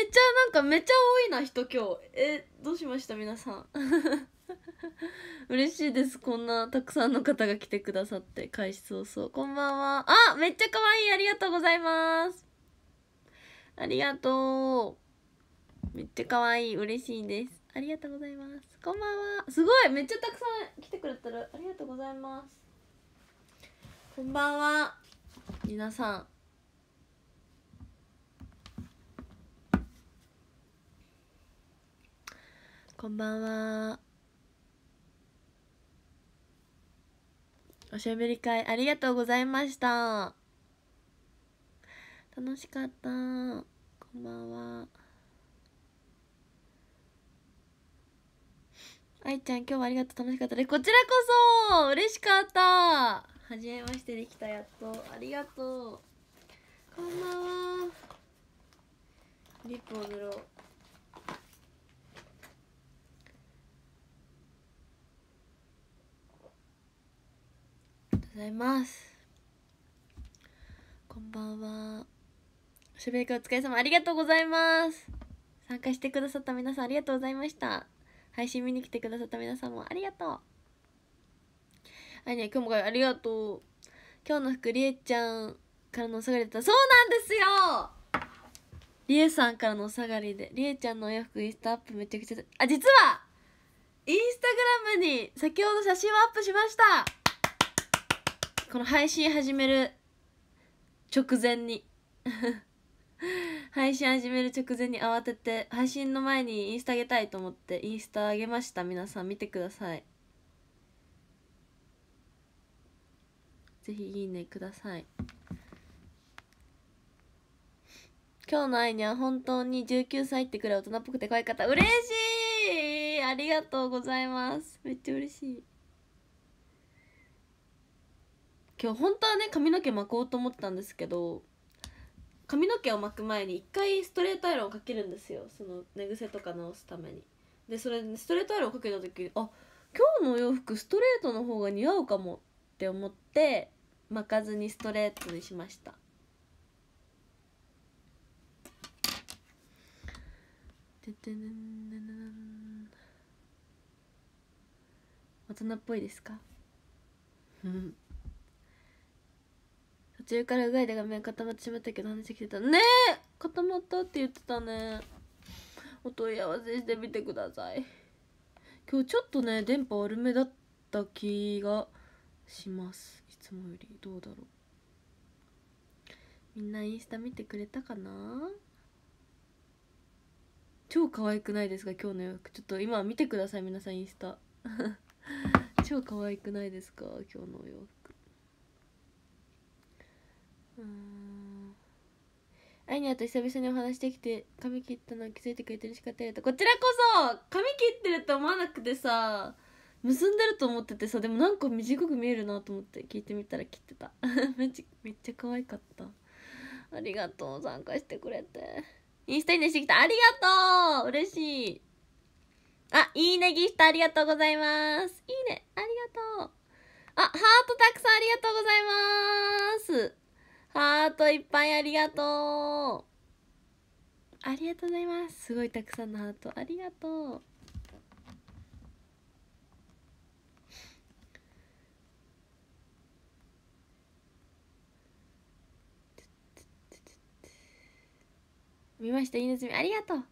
めっちゃなんかめっちゃ多いな人今日えどうしました皆さん 嬉しいですこんなたくさんの方が来てくださって開始早々こんばんはあめっちゃ可愛いありがとうございますありがとうめっちゃ可愛い嬉しいですありがとうございますこんばんはすごいめっちゃたくさん来てくれてるありがとうございますこんばんは皆さんこんばんはおしゃべり会ありがとうございました楽しかったこんばんは愛ちゃん今日はありがとう楽しかったですこちらこそ嬉しかったはじめましてできたやっとありがとうこんばんはリップを塗ろうございますこんばんはしべくお疲れ様ありがとうございます参加してくださった皆さんありがとうございました配信見に来てくださった皆さんもありがとうはいね今日もありがとう今日の服りえちゃんからのお下がりだったそうなんですよりえさんからのお下がりでりえちゃんのお洋服インスタアップめちゃくちゃあ実はインスタグラムに先ほど写真をアップしましたこの配信始める直前に 配信始める直前に慌てて配信の前にインスタあげたいと思ってインスタあげました皆さん見てくださいぜひいいねください今日のアイニャ本当に19歳ってくらい大人っぽくて可いかった嬉しいありがとうございますめっちゃ嬉しい今日本当はね髪の毛巻こうと思ったんですけど髪の毛を巻く前に一回ストレートアイロンをかけるんですよその寝癖とか直すためにでそれストレートアイロンをかけた時あ今日のお洋服ストレートの方が似合うかもって思って巻かずにストレートにしました大人っぽいですかうん中からうがいで画面固まってしまったけど話来てたねえ固まったって言ってたねお問い合わせしてみてください今日ちょっとね電波悪めだった気がしますいつもよりどうだろうみんなインスタ見てくれたかな超可愛くないですか今日の洋服ちょっと今見てください皆さんインスタ 超可愛くないですか今日のお洋服アイニゃと久々にお話しできて髪切ったの気づいてくれて嬉しかったりとこちらこそ髪切ってると思わなくてさ結んでると思っててさでもなんか短く見えるなと思って聞いてみたら切ってた めっちゃ可愛かったありがとう参加してくれてインスタにいねしてきたありがとう嬉しいあいいねギフトありがとうございますいいねありがとうあハートたくさんありがとうございますハートいっぱいありがとうありがとうございますすごいたくさんのハートありがとう見ました犬積みありがとう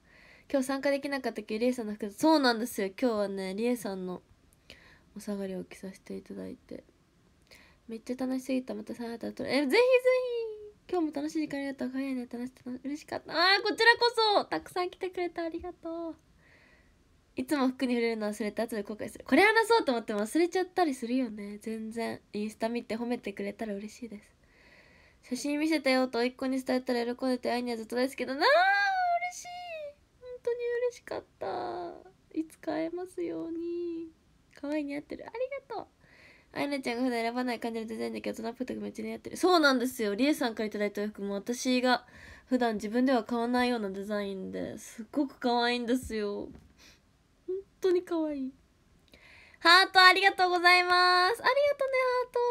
今日参加できなかったけどりえさんの服そうなんですよ今日はねりえさんのお下がりを着させていただいてめっちゃ楽しすぎたまたさあたとえぜひぜひ今日も楽しい時間ありがとう早いね楽し嬉しかったああ、こちらこそたくさん来てくれてありがとういつも服に触れるの忘れて後で後悔するこれ話そうと思っても忘れちゃったりするよね全然インスタ見て褒めてくれたら嬉しいです写真見せたよと一個に伝えたら喜んでて愛にはずっとですけどなあ嬉しい本当に嬉しかったいつか会えますように可愛いに会ってるありがとうアイナちゃんが普段選ばない感じのデザインだけど大人っぽとかめっちゃ似合ってるそうなんですよりえさんから頂いたお服も私が普段自分では買わないようなデザインですっごく可愛いんですよ本当に可愛いハートありがとうございますありがとうね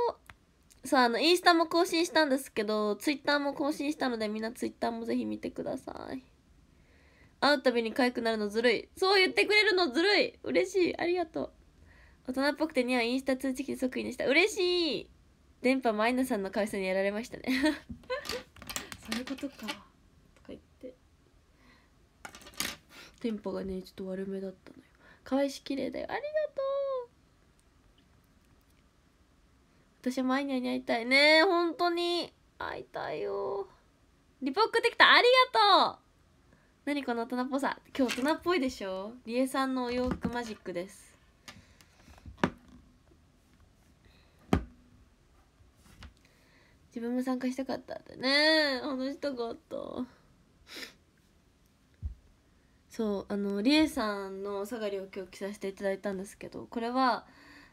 ハートさあ、あの、インスタも更新したんですけど、ツイッターも更新したので、みんなツイッターもぜひ見てください。会うたびに可愛くなるのずるい。そう言ってくれるのずるい。嬉しい。ありがとう。大人っぽくてにはインスタ通知機即位でした嬉しい電波マイナさんの可愛にやられましたねそういうことかとか言ってテンポがねちょっと悪めだったのよ可愛いし綺麗だよありがとう私はマイナに会いたいね本当に会いたいよリポックできたありがとう何この大人っぽさ今日大人っぽいでしょりえさんのお洋服マジックです自分も参加したかったってね話したかったそうあのりえさんの「下がりを今日着させていただいたんですけどこれは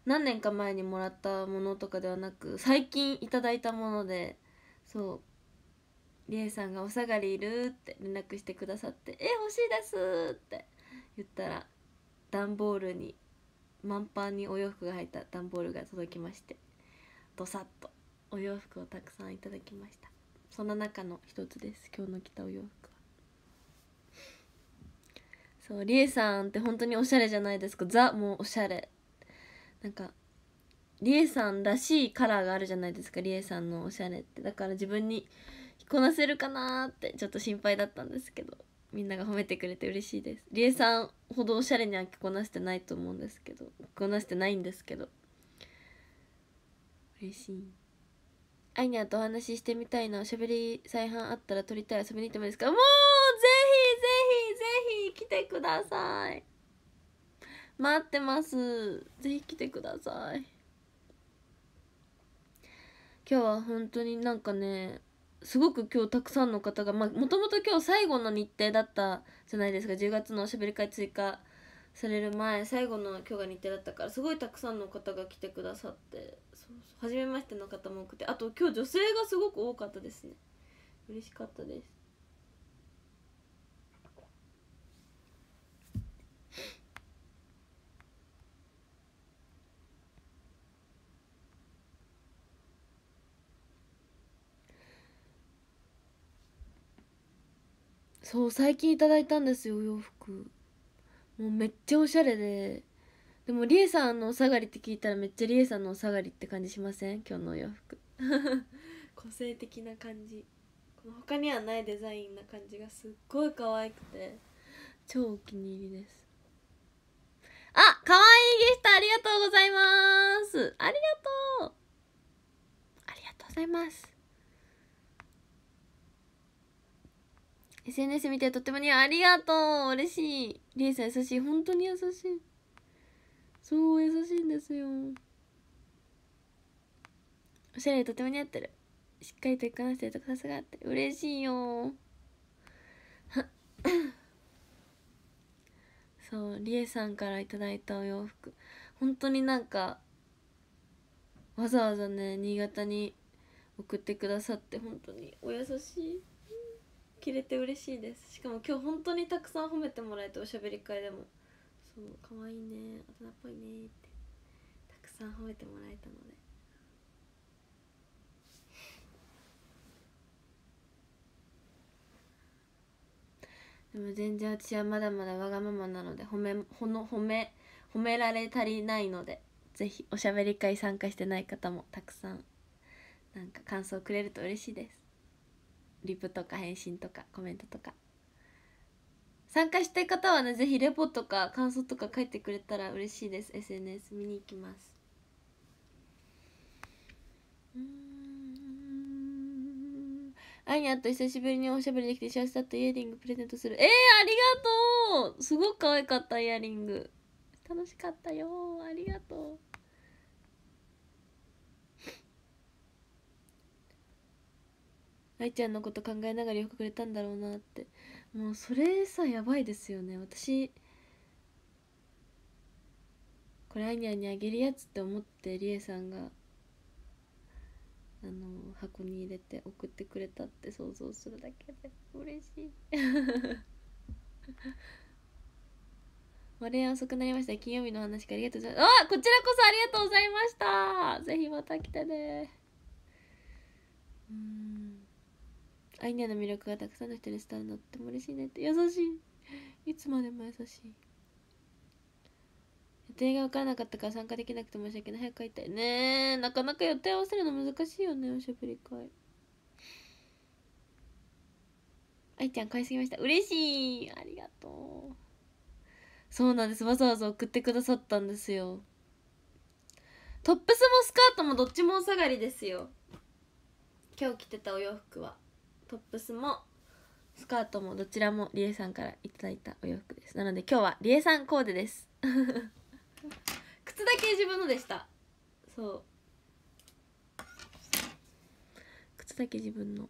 何年か前にもらったものとかではなく最近いただいたものでそうりえさんが「お下がりいる?」って連絡してくださって「え欲しいです!」って言ったら段ボールに満帆にお洋服が入った段ボールが届きましてどさっとお洋服をたくさんいただきましたそんな中の一つです今日の着たお洋服はそうりえさんって本当におしゃれじゃないですかザもうおしゃれなんかりえさんらしいカラーがあるじゃないですかりえさんのおしゃれってだから自分に着こなせるかなってちょっと心配だったんですけどみんなが褒めてくれて嬉しいですりえさんほどおしゃれには着こなしてないと思うんですけど着こなしてないんですけど嬉しい。アイニャとお話ししてみたいの。しゃべり再販あったら撮りたい。遊びに行ってもいいですかもうぜひぜひぜひ来てください。待ってます。ぜひ来てください。今日は本当になんかね、すごく今日たくさんの方が、まあ、もともと今日最後の日程だったじゃないですか。10月のおしゃべり会追加される前最後の今日が日程だったからすごいたくさんの方が来てくださってそうそう初めましての方も多くてあと今日女性がすごく多かったですね嬉しかったですそう最近いただいたんですよお洋服もうめっちゃおしゃれででもりえさんのお下がりって聞いたらめっちゃりえさんのお下がりって感じしません今日のお洋服 個性的な感じこの他にはないデザインな感じがすっごい可愛くて超お気に入りですあ可愛いギフトありがとうございますありがとうありがとうございます SNS 見てとってもにありがとう嬉しいりえさん優しい本当に優しいそう優しいんですよおしゃれでとても似合ってるしっかりとかなしてるとこさすがって嬉しいよ そうりえさんから頂いたお洋服本当になんかわざわざね新潟に送ってくださって本当にお優しい着れて嬉しいですしかも今日本当にたくさん褒めてもらえておしゃべり会でもそうかわいいね大人っぽいねってたくさん褒めてもらえたのででも全然私はまだまだわがままなので褒めほの褒め褒められ足りないのでぜひおしゃべり会参加してない方もたくさんなんか感想をくれると嬉しいですリプとか返信とかコメントとか参加したい方はねぜひレポとか感想とか書いてくれたら嬉しいです SNS 見に行きますあいにゃと久しぶりにおしゃべりできて幸せだったイヤリングプレゼントするえー、ありがとうすごく可愛かったイヤリング楽しかったよありがとう愛ちゃんのこと考えながらよくくれたんだろうなってもうそれさやばいですよね私これアニャにあげるやつって思ってりえさんがあの箱に入れて送ってくれたって想像するだけで嬉しい丸や 遅くなりました金曜日の話かありがとうございますあこちらこそありがとうございましたぜひまた来てねうんアイニャの魅力がたくさんの人に伝わるのとても嬉しいねって優しいいつまでも優しい予定が分からなかったから参加できなくて申し訳ない早く帰ったいねえなかなか予定合わせるの難しいよねおしゃべり会愛ちゃん買いすぎました嬉しいありがとうそうなんですわざわざ送ってくださったんですよトップスもスカートもどっちもお下がりですよ今日着てたお洋服はトップスもスカートもどちらもりえさんからいただいたお洋服ですなので今日はりえさんコーデです 靴だけ自分のでしたそう靴だけ自分の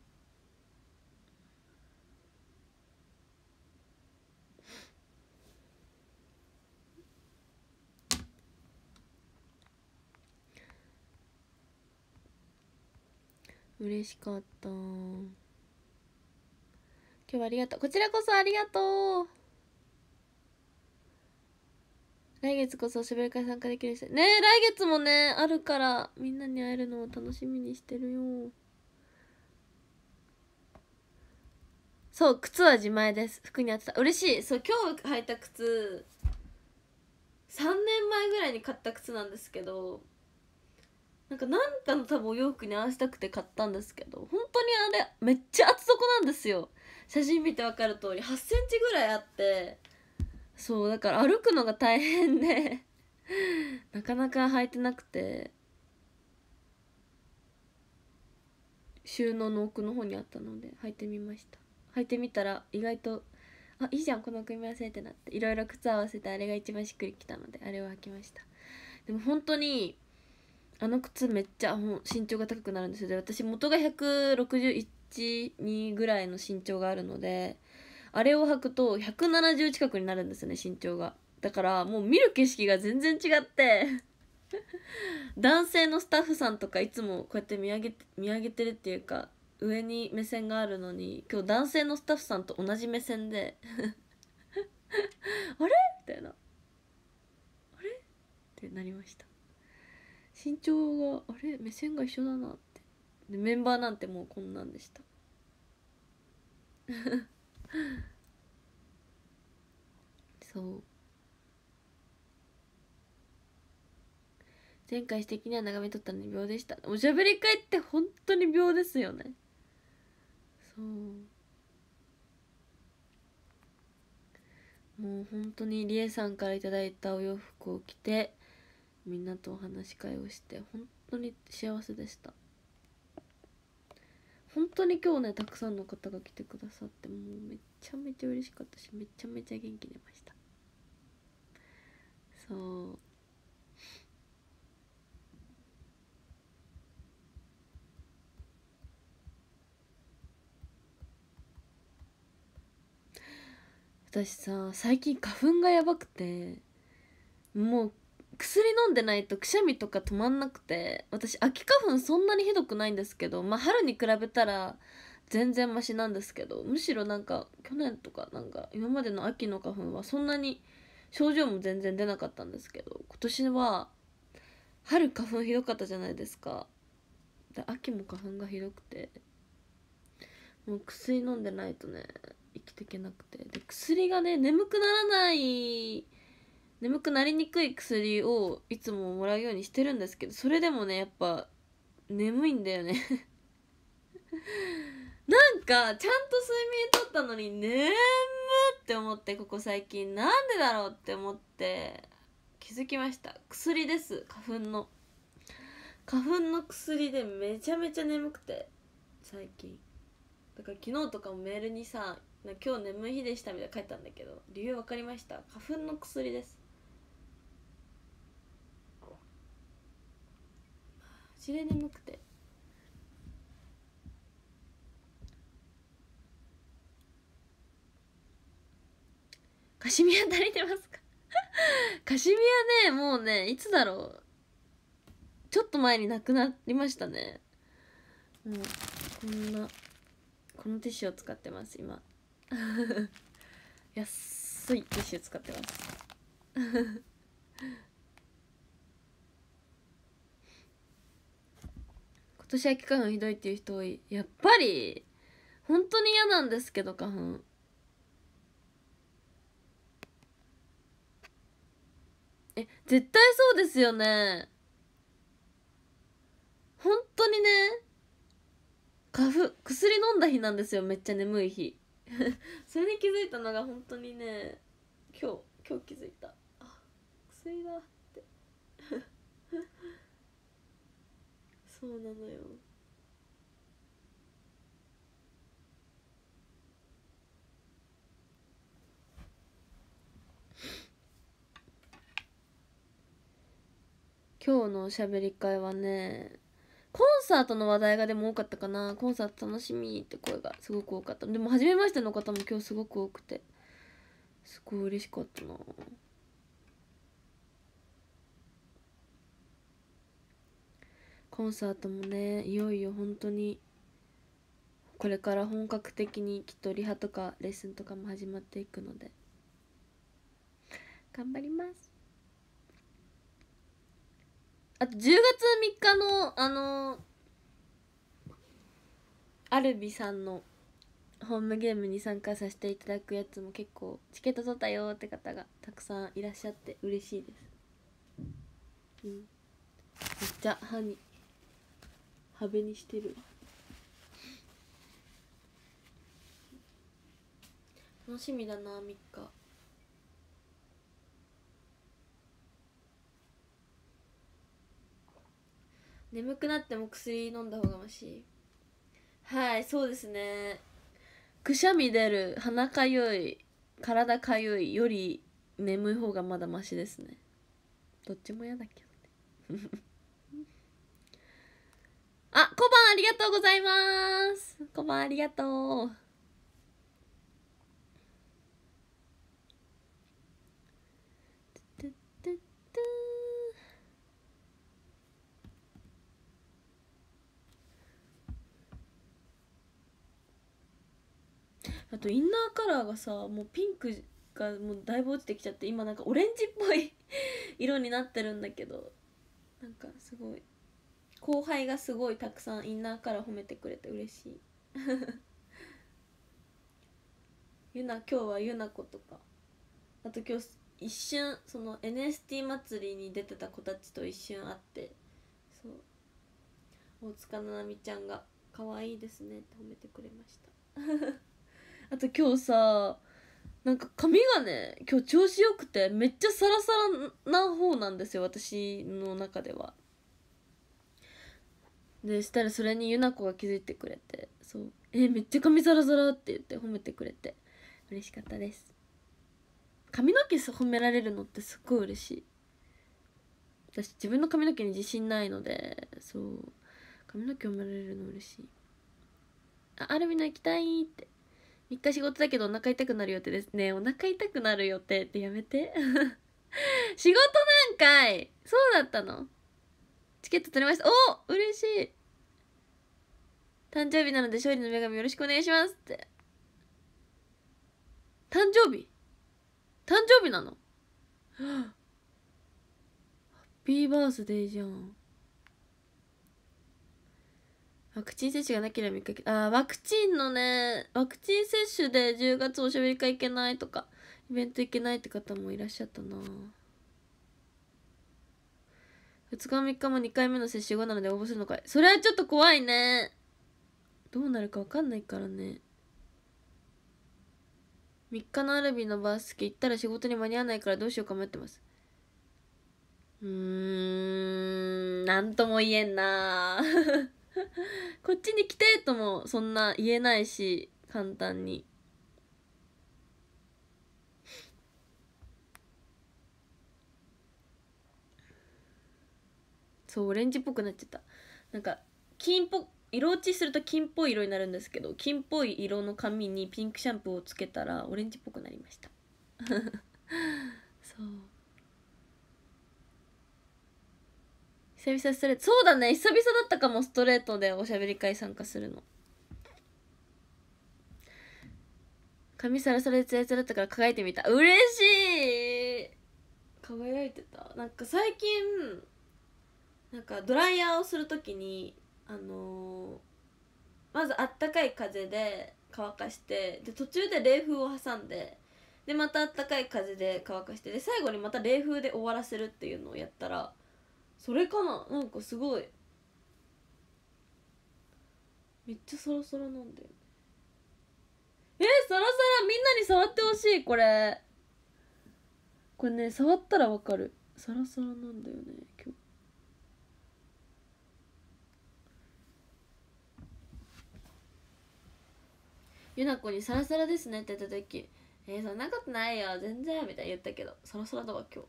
嬉しかった今日はありがとうこちらこそありがとう来月こそおしゃべり会参加できる人ねえ来月もねあるからみんなに会えるのを楽しみにしてるよそう靴は自前です服に合ってた嬉しいそう今日履いた靴3年前ぐらいに買った靴なんですけどなんかなんかの多分お洋服に合わせたくて買ったんですけど本当にあれめっちゃ厚底なんですよ写真見て分かる通り8センチぐらいあってそうだから歩くのが大変で なかなか履いてなくて収納の奥の方にあったので履いてみました履いてみたら意外とあいいじゃんこの組み合わせってなっていろいろ靴合わせてあれが一番しっくりきたのであれを履きましたでも本当にあの靴めっちゃ身長が高くなるんですよで私元が112ぐらいの身長があるのであれを履くと170近くになるんですね身長がだからもう見る景色が全然違って 男性のスタッフさんとかいつもこうやって見上げて見上げてるっていうか上に目線があるのに今日男性のスタッフさんと同じ目線で あれみたいなあれってなりました身長があれ目線が一緒だなってでメンバーなんてもうこんなんでした そう前回素にな眺めとったのに秒でしたおしゃべり会って本当に秒ですよねそうもう本当にりえさんから頂いたお洋服を着てみんなとお話し会をして本当に幸せでした本当に今日ねたくさんの方が来てくださってもうめちゃめちゃ嬉しかったしめちゃめちゃ元気出ましたそう私さ最近花粉がやばくてもう薬飲んでないとくしゃみとか止まんなくて私秋花粉そんなにひどくないんですけど、まあ、春に比べたら全然マシなんですけどむしろなんか去年とかなんか今までの秋の花粉はそんなに症状も全然出なかったんですけど今年は春花粉ひどかったじゃないですかで秋も花粉がひどくてもう薬飲んでないとね生きていけなくてで薬がね眠くならない眠くなりにくい薬をいつももらうようにしてるんですけどそれでもねやっぱ眠いんだよね なんかちゃんと睡眠とったのに眠って思ってここ最近なんでだろうって思って気づきました薬です花粉の花粉の薬でめちゃめちゃ眠くて最近だから昨日とかもメールにさ「今日眠い日でした」みたいな書いたんだけど理由分かりました花粉の薬ですちれ眠くてカシミヤ足りてますか カシミヤねもうねいつだろうちょっと前になくなりましたねもうこんなこのティッシュを使ってます今 安いティッシュ使ってます 年秋花粉ひどいっていう人多いやっぱり本当に嫌なんですけど花粉え絶対そうですよね本当にね花粉薬飲んだ日なんですよめっちゃ眠い日 それに気づいたのが本当にね今日今日気づいたあ薬だそうなのよ今日のおしゃべり会はねコンサートの話題がでも多かったかなコンサート楽しみって声がすごく多かったでも初めましての方も今日すごく多くてすごい嬉しかったなコンサートもねいよいよ本当にこれから本格的にきっとリハとかレッスンとかも始まっていくので頑張りますあと10月3日のあのアルビさんのホームゲームに参加させていただくやつも結構チケット取ったよって方がたくさんいらっしゃって嬉しいです、うん、めっちゃニにハベにしてる楽しみだな3日眠くなっても薬飲んだ方がましいはいそうですねくしゃみ出る鼻かゆい体かゆいより眠い方がまだましですねどっちも嫌だけあ、小判ありがとうございます。小判ありがとう。あとインナーカラーがさもうピンクがもうだいぶ落ちてきちゃって今なんかオレンジっぽい 色になってるんだけどなんかすごい後輩がすごいたくさんインナーから褒めてくれて嬉しいゆな 今日はゆな子とかあと今日一瞬その NST 祭りに出てた子たちと一瞬会ってそう大塚な々美ちゃんが「可愛いですね」って褒めてくれました あと今日さなんか髪がね今日調子よくてめっちゃサラサラな方なんですよ私の中ではでしたらそれにゆなコが気づいてくれてそう「えめっちゃ髪ザラザラ」って言って褒めてくれて嬉しかったです髪の毛褒められるのってすっごい嬉しい私自分の髪の毛に自信ないのでそう髪の毛褒められるの嬉しいあアルミの行きたいって3日仕事だけどお腹痛くなる予定ですねお腹痛くなる予定ってやめて 仕事なんかいそうだったのチケット取れましたお嬉しい誕生日なので勝利の女神よろしくお願いしますって誕生日誕生日なのハッピーバースデーじゃんワクチン接種がなければ3日あワクチンのねワクチン接種で10月おしゃべり会行けないとかイベント行けないって方もいらっしゃったな2日3日も2回目の接種後なので応募するのかいそれはちょっと怖いねどうなるか分かんないからね3日のアルビのバスケ行ったら仕事に間に合わないからどうしようか迷ってますうーん何とも言えんな こっちに来てともそんな言えないし簡単に。そうオレンジっぽくなっちゃったなんか金っぽ色落ちすると金っぽい色になるんですけど金っぽい色の髪にピンクシャンプーをつけたらオレンジっぽくなりました そう久々ストレートそうだね久々だったかもストレートでおしゃべり会参加するの髪サラサラでツヤツヤだったから輝いてみた嬉しい輝いてたなんか最近なんかドライヤーをする時にあのー、まずあったかい風で乾かしてで途中で冷風を挟んででまたあったかい風で乾かしてで最後にまた冷風で終わらせるっていうのをやったらそれかななんかすごいめっちゃサラサラなんだよえー、サラサラみんなに触ってほしいこれこれね触ったらわかるサラサラなんだよねゆなこにサラサラですねって言った時「えー、そんなことないよ全然」みたいに言ったけどサラサラだわ今日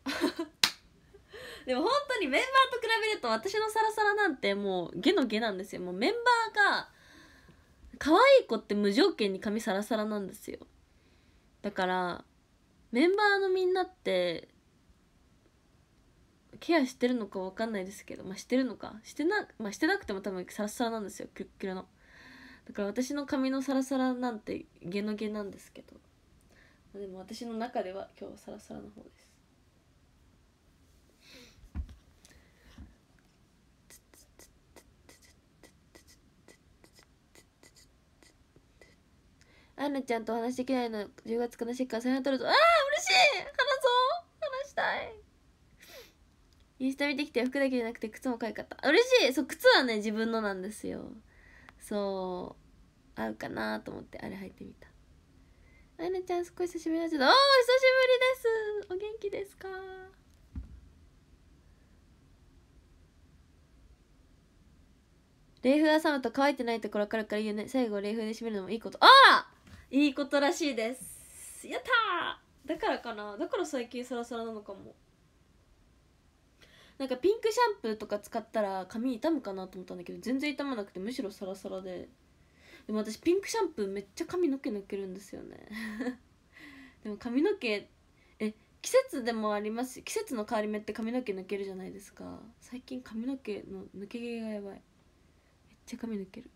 でも本当にメンバーと比べると私のサラサラなんてもうゲのゲなんですよもうメンバーが可愛い子って無条件に髪サラサラなんですよだからメンバーのみんなってケアしてるのか分かんないですけどまあしてるのかしてな,、まあ、してなくても多分サラサラなんですよキュッキュラのだから私の髪のサラサラなんてゲノゲなんですけどでも私の中では今日はサラサラの方ですアンナちゃんとお話できないの10月悲しいから再話撮るぞああ嬉しい話そう話したいインスタ見てきて服だけじゃなくて靴も買愛かった嬉しいそう靴はね自分のなんですよそう合うかなと思ってあれ入ってみたあやなちゃん少し久しぶりだけどおお久しぶりですお元気ですか冷風挟むと乾いてないところからから言うね最後冷風で締めるのもいいことああいいことらしいですやっただからかなだから最近サラサラなのかもなんかピンクシャンプーとか使ったら髪傷むかなと思ったんだけど全然傷まなくてむしろサラサラででも私ピンクシャンプーめっちゃ髪の毛抜けるんですよね でも髪の毛え季節でもありますし季節の変わり目って髪の毛抜けるじゃないですか最近髪の毛の抜け毛がやばいめっちゃ髪抜ける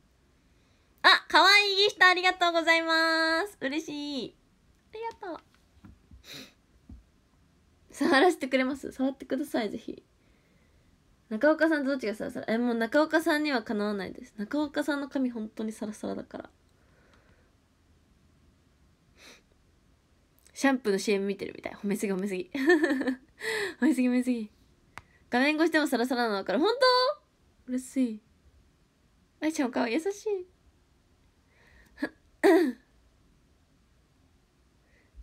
あ可愛いギフトありがとうございます嬉しいありがとう 触らせてくれます触ってくださいぜひ中岡さんとどっちがサラサラえもう中岡さんにはかなわないです中岡さんの髪本当にサラサラだからシャンプーの CM 見てるみたい褒めすぎ褒めすぎ 褒めすぎ褒めすぎ画面越しでもサラサラなのから本当嬉しい愛ちゃんお顔優しい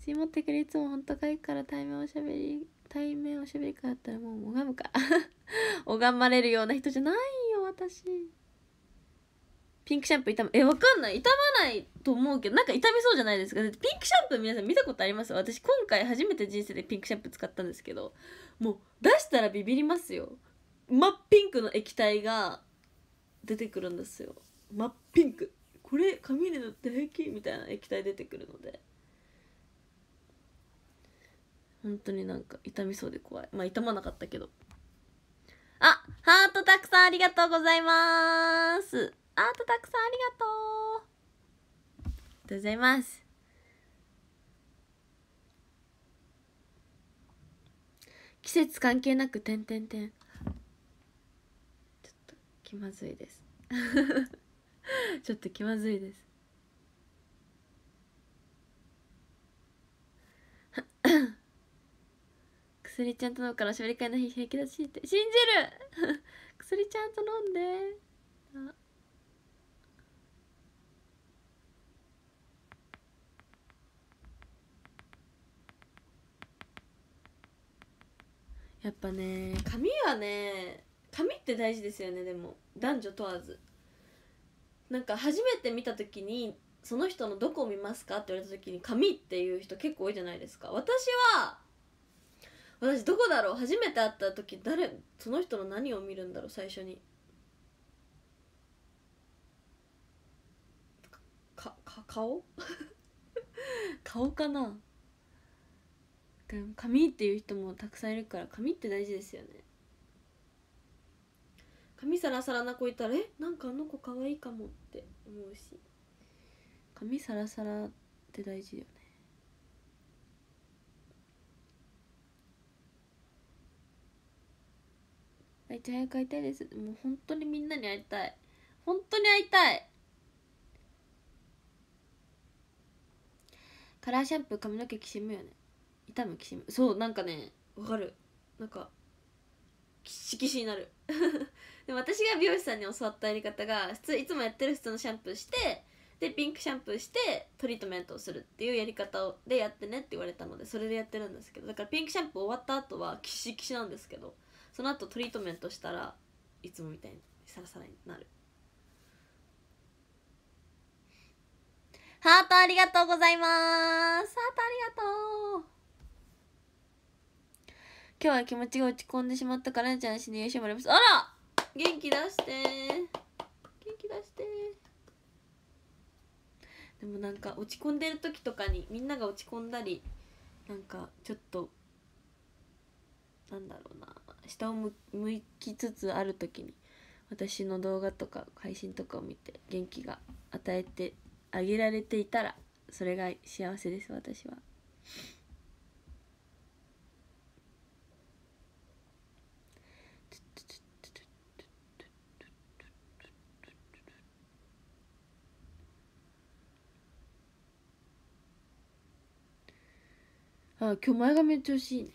し 持ってくれいつもほんとかいから対面おしゃべり対面おしゃべり会だったらもう拝むか 拝まれるような人じゃないよ私ピンクシャンプー痛むえわかんない痛まないと思うけどなんか痛みそうじゃないですかピンクシャンプー皆さん見たことあります私今回初めて人生でピンクシャンプー使ったんですけどもう出したらビビりますよ真っピンクの液体が出てくるんですよ真っピンクこれ髪に塗って平気みたいな液体出てくるので本当になんか痛みそうで怖いまあ痛まなかったけどあハートたくさんありがとうございますハートたくさんありがとうありがとうございます季節関係なく点点点ちょっと気まずいです ちょっと気まずいです薬ちゃんと飲むからしゃべり会の日平気だしって信じる 薬ちゃんと飲んでやっぱね髪はね髪って大事ですよねでも男女問わずなんか初めて見た時にその人のどこを見ますかって言われた時に髪っていう人結構多いじゃないですか私は私どこだろう初めて会った時誰その人の何を見るんだろう最初にかか顔 顔かな髪っていう人もたくさんいるから髪って大事ですよね髪サラサラな子いたらえなんかあの子可愛いかもって思うし髪サラサラって大事よめっちゃ早く会いたいですもう本当にみんなに会いたい本当に会いたいカラーシャンプー髪の毛きしむよね痛むきしむそうなんかねわかるなんかきしきしになる でも私が美容師さんに教わったやり方が普通いつもやってる普通のシャンプーしてでピンクシャンプーしてトリートメントをするっていうやり方でやってねって言われたのでそれでやってるんですけどだからピンクシャンプー終わった後はキシキシなんですけどその後トリートメントしたらいつもみたいにサラサラになるハートありがとうございますハートありがとう今日は気持ちが落ち込んでしまったからなちゃんしに優勝もありますあら元気出して元気出してでもなんか落ち込んでる時とかにみんなが落ち込んだりなんかちょっとなんだろうな下を向きつつある時に私の動画とか配信とかを見て元気が与えてあげられていたらそれが幸せです私は。あ今日前髪調子いいね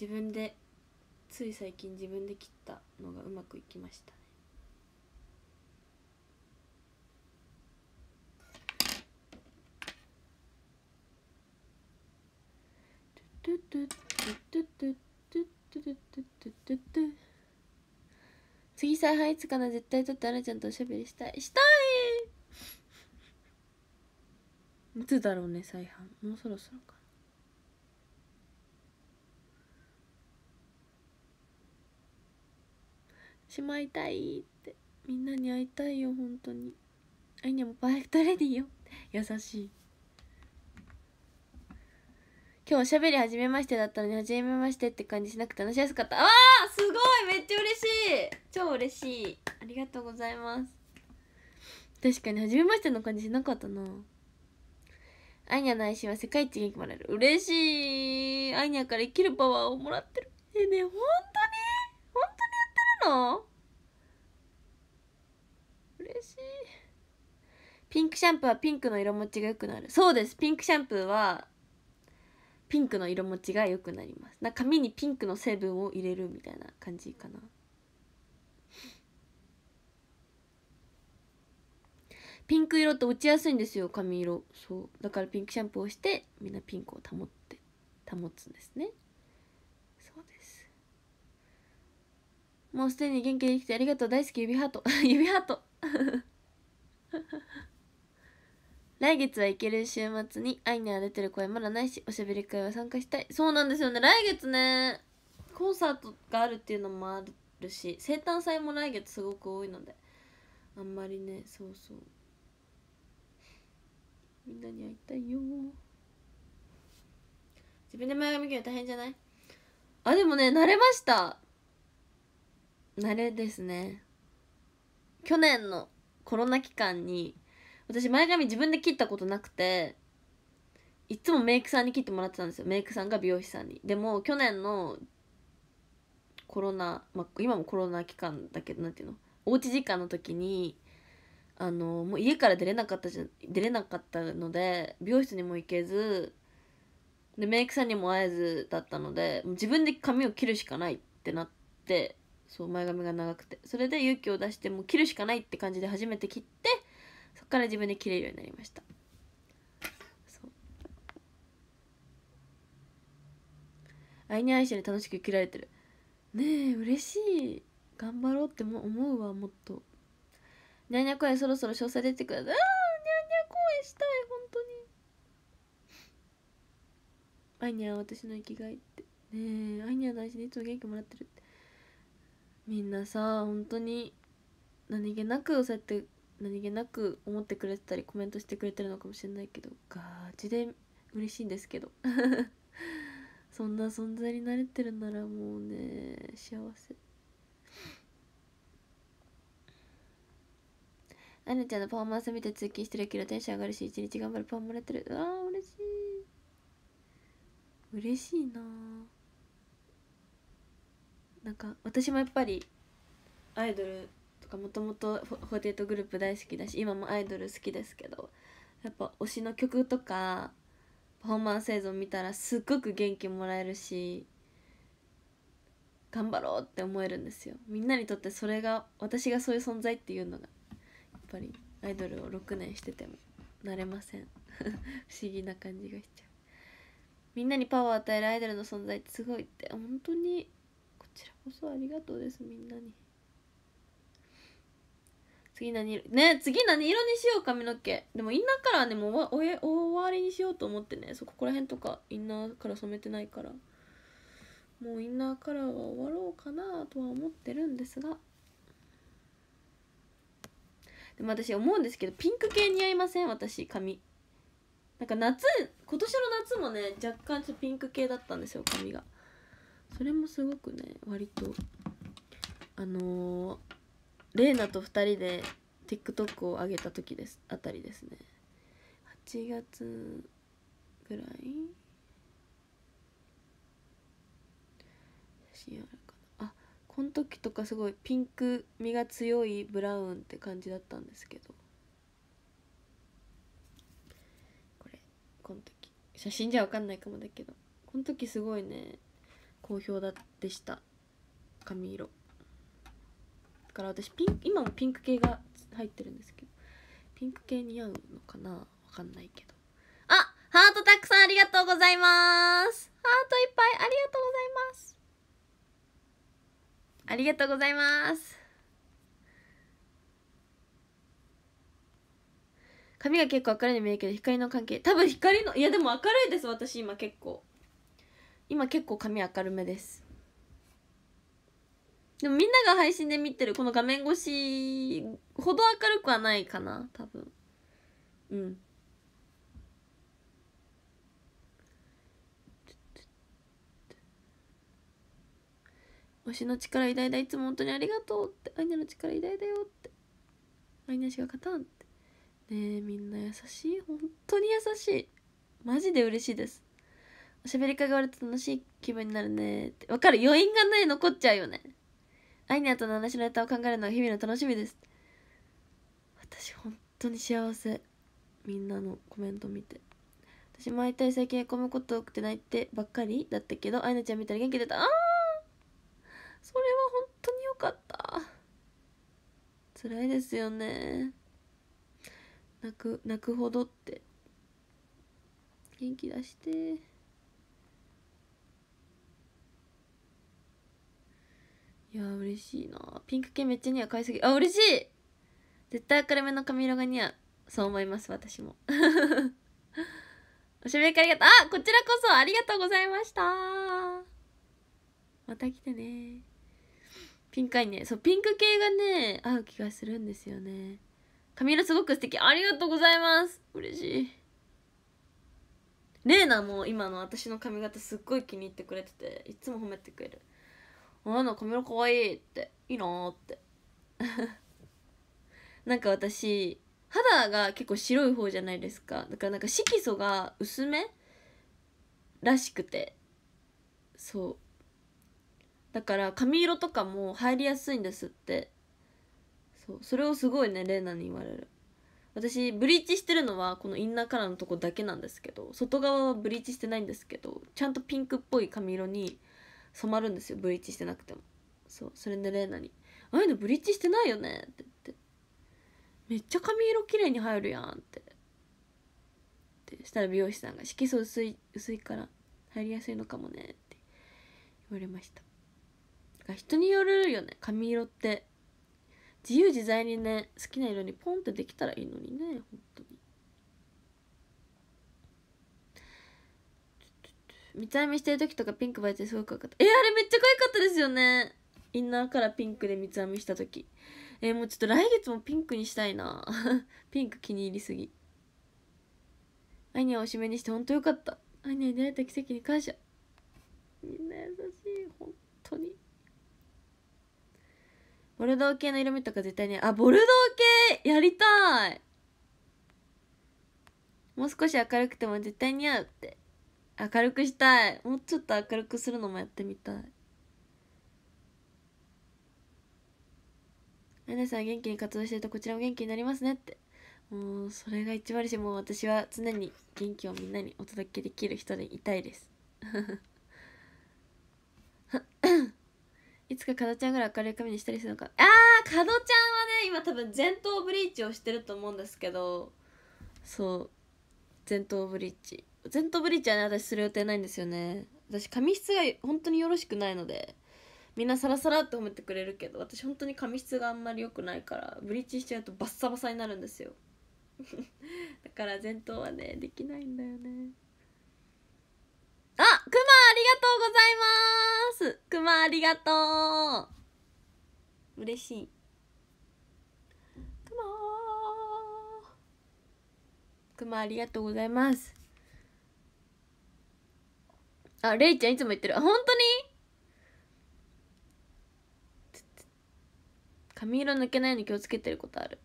自分でつい最近自分で切ったのがうまくいきましたね次再販いつかな絶対撮ってあらちゃんとおしゃべりしたいしたいいつだろうね再販もうそろそろかしまいたいってみんなに会いたいよ本当に愛にもパーフェクトレディよ優しい今日おしゃべり始めましてだったのに初めましてって感じしなくて話しやすかったわあすごいめっちゃ嬉しい超嬉しいありがとうございます確かに初めましての感じしなかったなアイニャの愛心は世界一元気もらえる嬉しいアイニャから生きるパワーをもらってるえねえほんとの嬉しいピンクシャンプーはピンクの色持ちが良くなるそうですピンクシャンプーはピンクの色持ちが良くなりますな髪にピンクの成分を入れるみたいな感じかなピンク色って落ちやすいんですよ髪色そうだからピンクシャンプーをしてみんなピンクを保って保つんですねもうすでに元気できてありがとう大好き指ハート 指ハート 来月はいける週末に愛には出てる声まだないしおしゃべり会は参加したいそうなんですよね来月ねコンサートがあるっていうのもあるし生誕祭も来月すごく多いのであんまりねそうそうみんなに会いたいよ自分で前髪切るの大変じゃないあでもね慣れました慣れですね去年のコロナ期間に私前髪自分で切ったことなくていつもメイクさんに切ってもらってたんですよメイクさんが美容師さんにでも去年のコロナ、まあ、今もコロナ期間だけど何ていうのおうち時間の時にあのもう家から出れなかったじゃ出れなかったので美容室にも行けずでメイクさんにも会えずだったので自分で髪を切るしかないってなってそう前髪が長くてそれで勇気を出してもう切るしかないって感じで初めて切ってそっから自分で切れるようになりました愛に愛して楽しく生きられてるねえ嬉しい頑張ろうっても思うわもっとにゃにゃ声そろそろ詳細出てくださいあーにゃにゃ声したい本当に愛にゃ私の生きがいってねえ愛にゃ大の愛いつも元気もらってるってみんなさ本当に何気なくそうやって何気なく思ってくれてたりコメントしてくれてるのかもしれないけどガチで嬉しいんですけど そんな存在になれてるならもうね幸せあヌちゃんのパフォーマンス見て通勤してるけどテンション上がるし一日頑張るパンもらってるあー嬉しい嬉しいなあなんか私もやっぱりアイドルとかもともと48グループ大好きだし今もアイドル好きですけどやっぱ推しの曲とかパフォーマンス映像見たらすっごく元気もらえるし頑張ろうって思えるんですよみんなにとってそれが私がそういう存在っていうのがやっぱりアイドルを6年してても慣れません 不思議な感じがしちゃうみんなにパワーを与えるアイドルの存在ってすごいって本当におそありがとうですみんなに次何色ね次何色にしよう髪の毛でもインナーカラーねもうおえ終わりにしようと思ってねそこら辺とかインナーから染めてないからもうインナーカラーは終わろうかなとは思ってるんですがでも私思うんですけどピンク系似合いません私髪なんか夏今年の夏もね若干ちょっとピンク系だったんですよ髪がそれもすごくね割とあの玲、ー、奈と2人で TikTok を上げた時ですあたりですね8月ぐらい写真あるかなあこの時とかすごいピンク味が強いブラウンって感じだったんですけどこれこの時写真じゃ分かんないかもだけどこの時すごいね好評だでした髪色だから私ピン今もピンク系が入ってるんですけどピンク系似合うのかなわかんないけどあハートたくさんありがとうございますハートいっぱいありがとうございますありがとうございます髪が結構明るいの見えるけど光の関係多分光のいやでも明るいです私今結構今結構髪明るめですでもみんなが配信で見てるこの画面越しほど明るくはないかな多分うん推しの力偉大だいつも本当にありがとうってアイナの力偉大だよってアイナしが勝たんってねえみんな優しい本当に優しいマジで嬉しいです喋りかが割と楽しい気分になるねってわかる余韻がね残っちゃうよねアイニャとの話のネタを考えるのが日々の楽しみです私本当に幸せみんなのコメント見て私毎回最近へこむこと多くて泣いてばっかりだったけどアイナちゃん見たら元気出たあーそれは本当によかった辛いですよね泣く泣くほどって元気出していや嬉しいなピンク系めっちゃ似合う可愛すぎあ嬉しい絶対明るめの髪色が似合うそう思います私も おしゃべりありがとうあこちらこそありがとうございましたまた来てねピンクいねそうピンク系がね合う気がするんですよね髪色すごく素敵ありがとうございます嬉しいレーナも今の私の髪型すっごい気に入ってくれてていつも褒めてくれるあの髪色かわいいっていいなって なんか私肌が結構白い方じゃないですかだからなんか色素が薄めらしくてそうだから髪色とかも入りやすいんですってそうそれをすごいね玲奈に言われる私ブリーチしてるのはこのインナーカラーのとこだけなんですけど外側はブリーチしてないんですけどちゃんとピンクっぽい髪色に染まるんですよブリーチしてなくてもそうそれで玲奈に「ああいうのブリーチしてないよね」って言って「めっちゃ髪色綺麗に入るやん」ってってしたら美容師さんが「色素薄い薄いから入りやすいのかもね」って言われました人によるよね髪色って自由自在にね好きな色にポンってできたらいいのにね本当に三つ編みしてる時とかピンク映えてすごく良かったえー、あれめっちゃ可愛かったですよねインナーからピンクで三つ編みした時えー、もうちょっと来月もピンクにしたいな ピンク気に入りすぎアイニャをおしめにしてほんとよかったアイニャに出会えた奇跡に感謝みんな優しい本当にボルドー系の色味とか絶対にあボルドー系やりたいもう少し明るくても絶対似合うって明るくしたいもうちょっと明るくするのもやってみたいみなさん元気に活動してるとこちらも元気になりますねってもうそれが一番しもう私は常に元気をみんなにお届けできる人でいたいです いつかカドちゃんぐらい明るい髪にしたりするのかあーかどちゃんはね今多分前頭ブリーチをしてると思うんですけどそう前頭ブリーチゼ頭ブリッジはね私する予定ないんですよね私髪質が本当によろしくないのでみんなサラサラって褒めてくれるけど私本当に髪質があんまり良くないからブリッジしちゃうとバッサバサになるんですよ だから前頭はねできないんだよねあクマありがとうございますクマありがとう嬉しいクマクマありがとうございますあ、れいちゃんいつも言ってる。本当に髪色抜けないように気をつけてることある。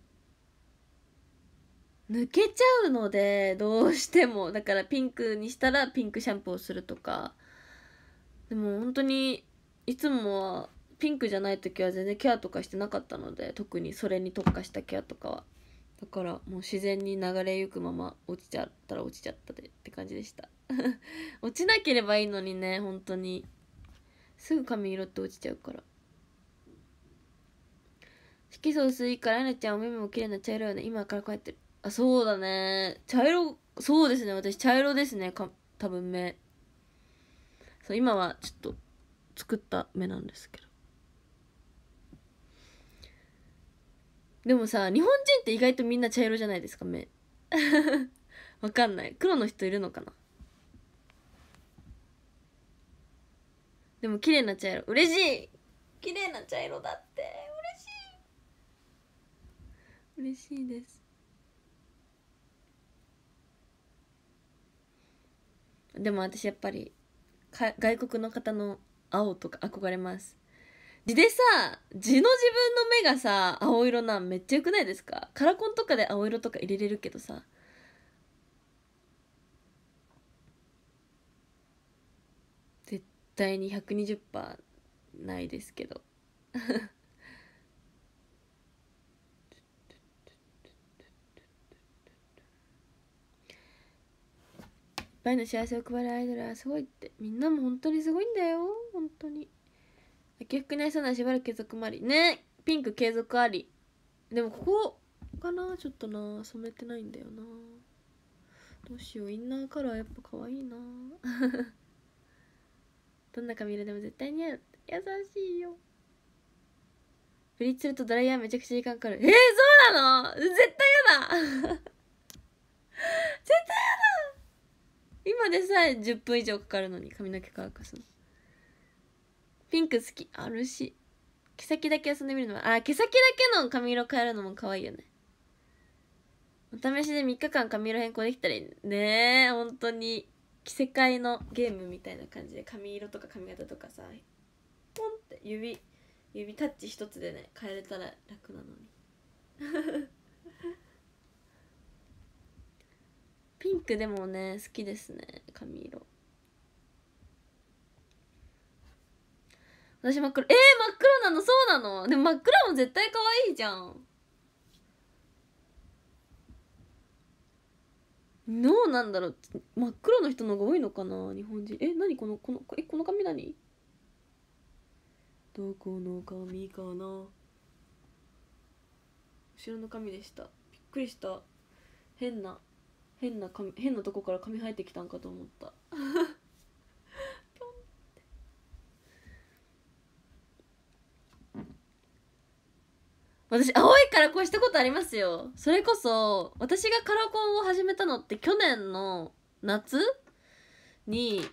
抜けちゃうので、どうしても。だからピンクにしたらピンクシャンプーをするとか。でも本当に、いつもはピンクじゃない時は全然ケアとかしてなかったので、特にそれに特化したケアとかは。だからもう自然に流れゆくまま落ちちゃったら落ちちゃったでって感じでした。落ちなければいいのにね本当にすぐ髪色って落ちちゃうから色素薄いからあなちゃんお目も綺麗な茶色よね今からこうやってるあそうだね茶色そうですね私茶色ですねか多分目そう今はちょっと作った目なんですけどでもさ日本人って意外とみんな茶色じゃないですか目 わかんない黒の人いるのかなでも綺麗な茶色嬉しい綺麗な茶色だって嬉しい嬉しいですでも私やっぱりか外国の方の青とか憧れます字でさ字の自分の目がさ青色なんめっちゃよくないですかカラコンとかで青色とか入れれるけどさ対に120%ないですけどぱいの幸せを配るアイドルはすごいってみんなも本当にすごいんだよ本当に秋服にないそうなしばらく継続もありねピンク継続ありでもここかなちょっとな染めてないんだよなどうしようインナーカラーやっぱ可愛いなどんな髪色でも絶対似合う優しいよブリッツルとドライヤーめちゃくちゃ時間かかるえー、そうなの絶対嫌だ 絶対嫌だ今でさえ10分以上かかるのに髪の毛乾かすのピンク好きあるし毛先だけ遊んでみるのはあ毛先だけの髪色変えるのも可愛いよねお試しで3日間髪色変更できたらいいねえ本当に着せ替えのゲームみたいな感じで髪色とか髪型とかさポンって指指タッチ一つでね変えれたら楽なのに ピンクでもね好きですね髪色私真っ黒えー、真っ黒なのそうなのでも真っ黒も絶対可愛いじゃんのなんだろう真っ黒の人の方が多いのかな日本人え何このこのえこの髪何どこの髪かな後ろの髪でしたびっくりした変な変な髪変なとこから髪生えてきたんかと思った私青いカラコンしたことありますよそれこそ私がカラコンを始めたのって去年の夏に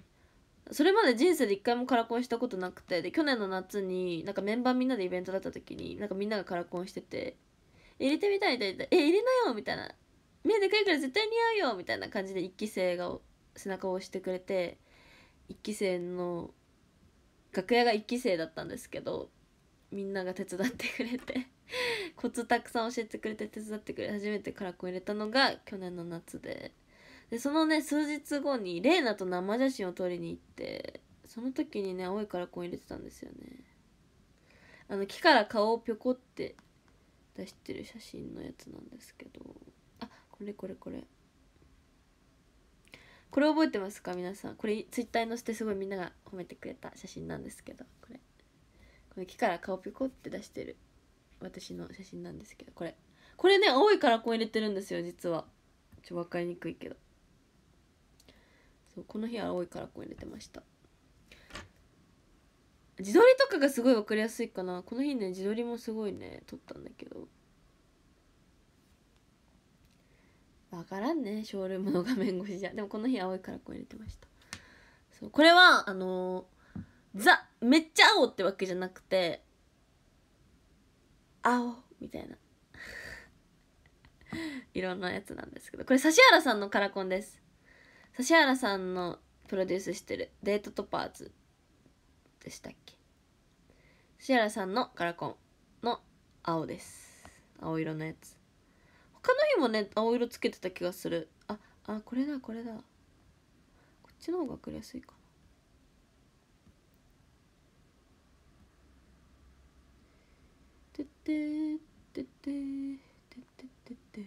それまで人生で一回もカラコンしたことなくてで去年の夏になんかメンバーみんなでイベントだった時になんかみんながカラコンしてて「入れてみたい」みたいな「え入れなよ」みたいな「目でかいから絶対似合うよ」みたいな感じで一期生が背中を押してくれて一期生の楽屋が一期生だったんですけどみんなが手伝ってくれて コツたくさん教えてくれて手伝ってくれて初めてカラコン入れたのが去年の夏ででそのね数日後にレイナと生写真を撮りに行ってその時にね青いカラコン入れてたんですよねあの木から顔をぴょこって出してる写真のやつなんですけどあこれこれこれこれ覚えてますか皆さんこれツイッターに載せてすごいみんなが褒めてくれた写真なんですけどこれこの木から顔ピコって出してる私の写真なんですけどこれこれね青いカラコン入れてるんですよ実はちょ分かりにくいけどそうこの日は青いカラコン入れてました自撮りとかがすごい分かりやすいかなこの日ね自撮りもすごいね撮ったんだけど分からんねショールームの画面越しじゃでもこの日青いカラコン入れてましたそうこれはあのザめっちゃ青ってわけじゃなくて青みたいな いろんなやつなんですけどこれ指原さんのカラコンです指原さんのプロデュースしてるデートトパーズでしたっけ指原さんのカラコンの青です青色のやつ他の日もね青色つけてた気がするああこれだこれだこっちの方がくりやすいかててててててて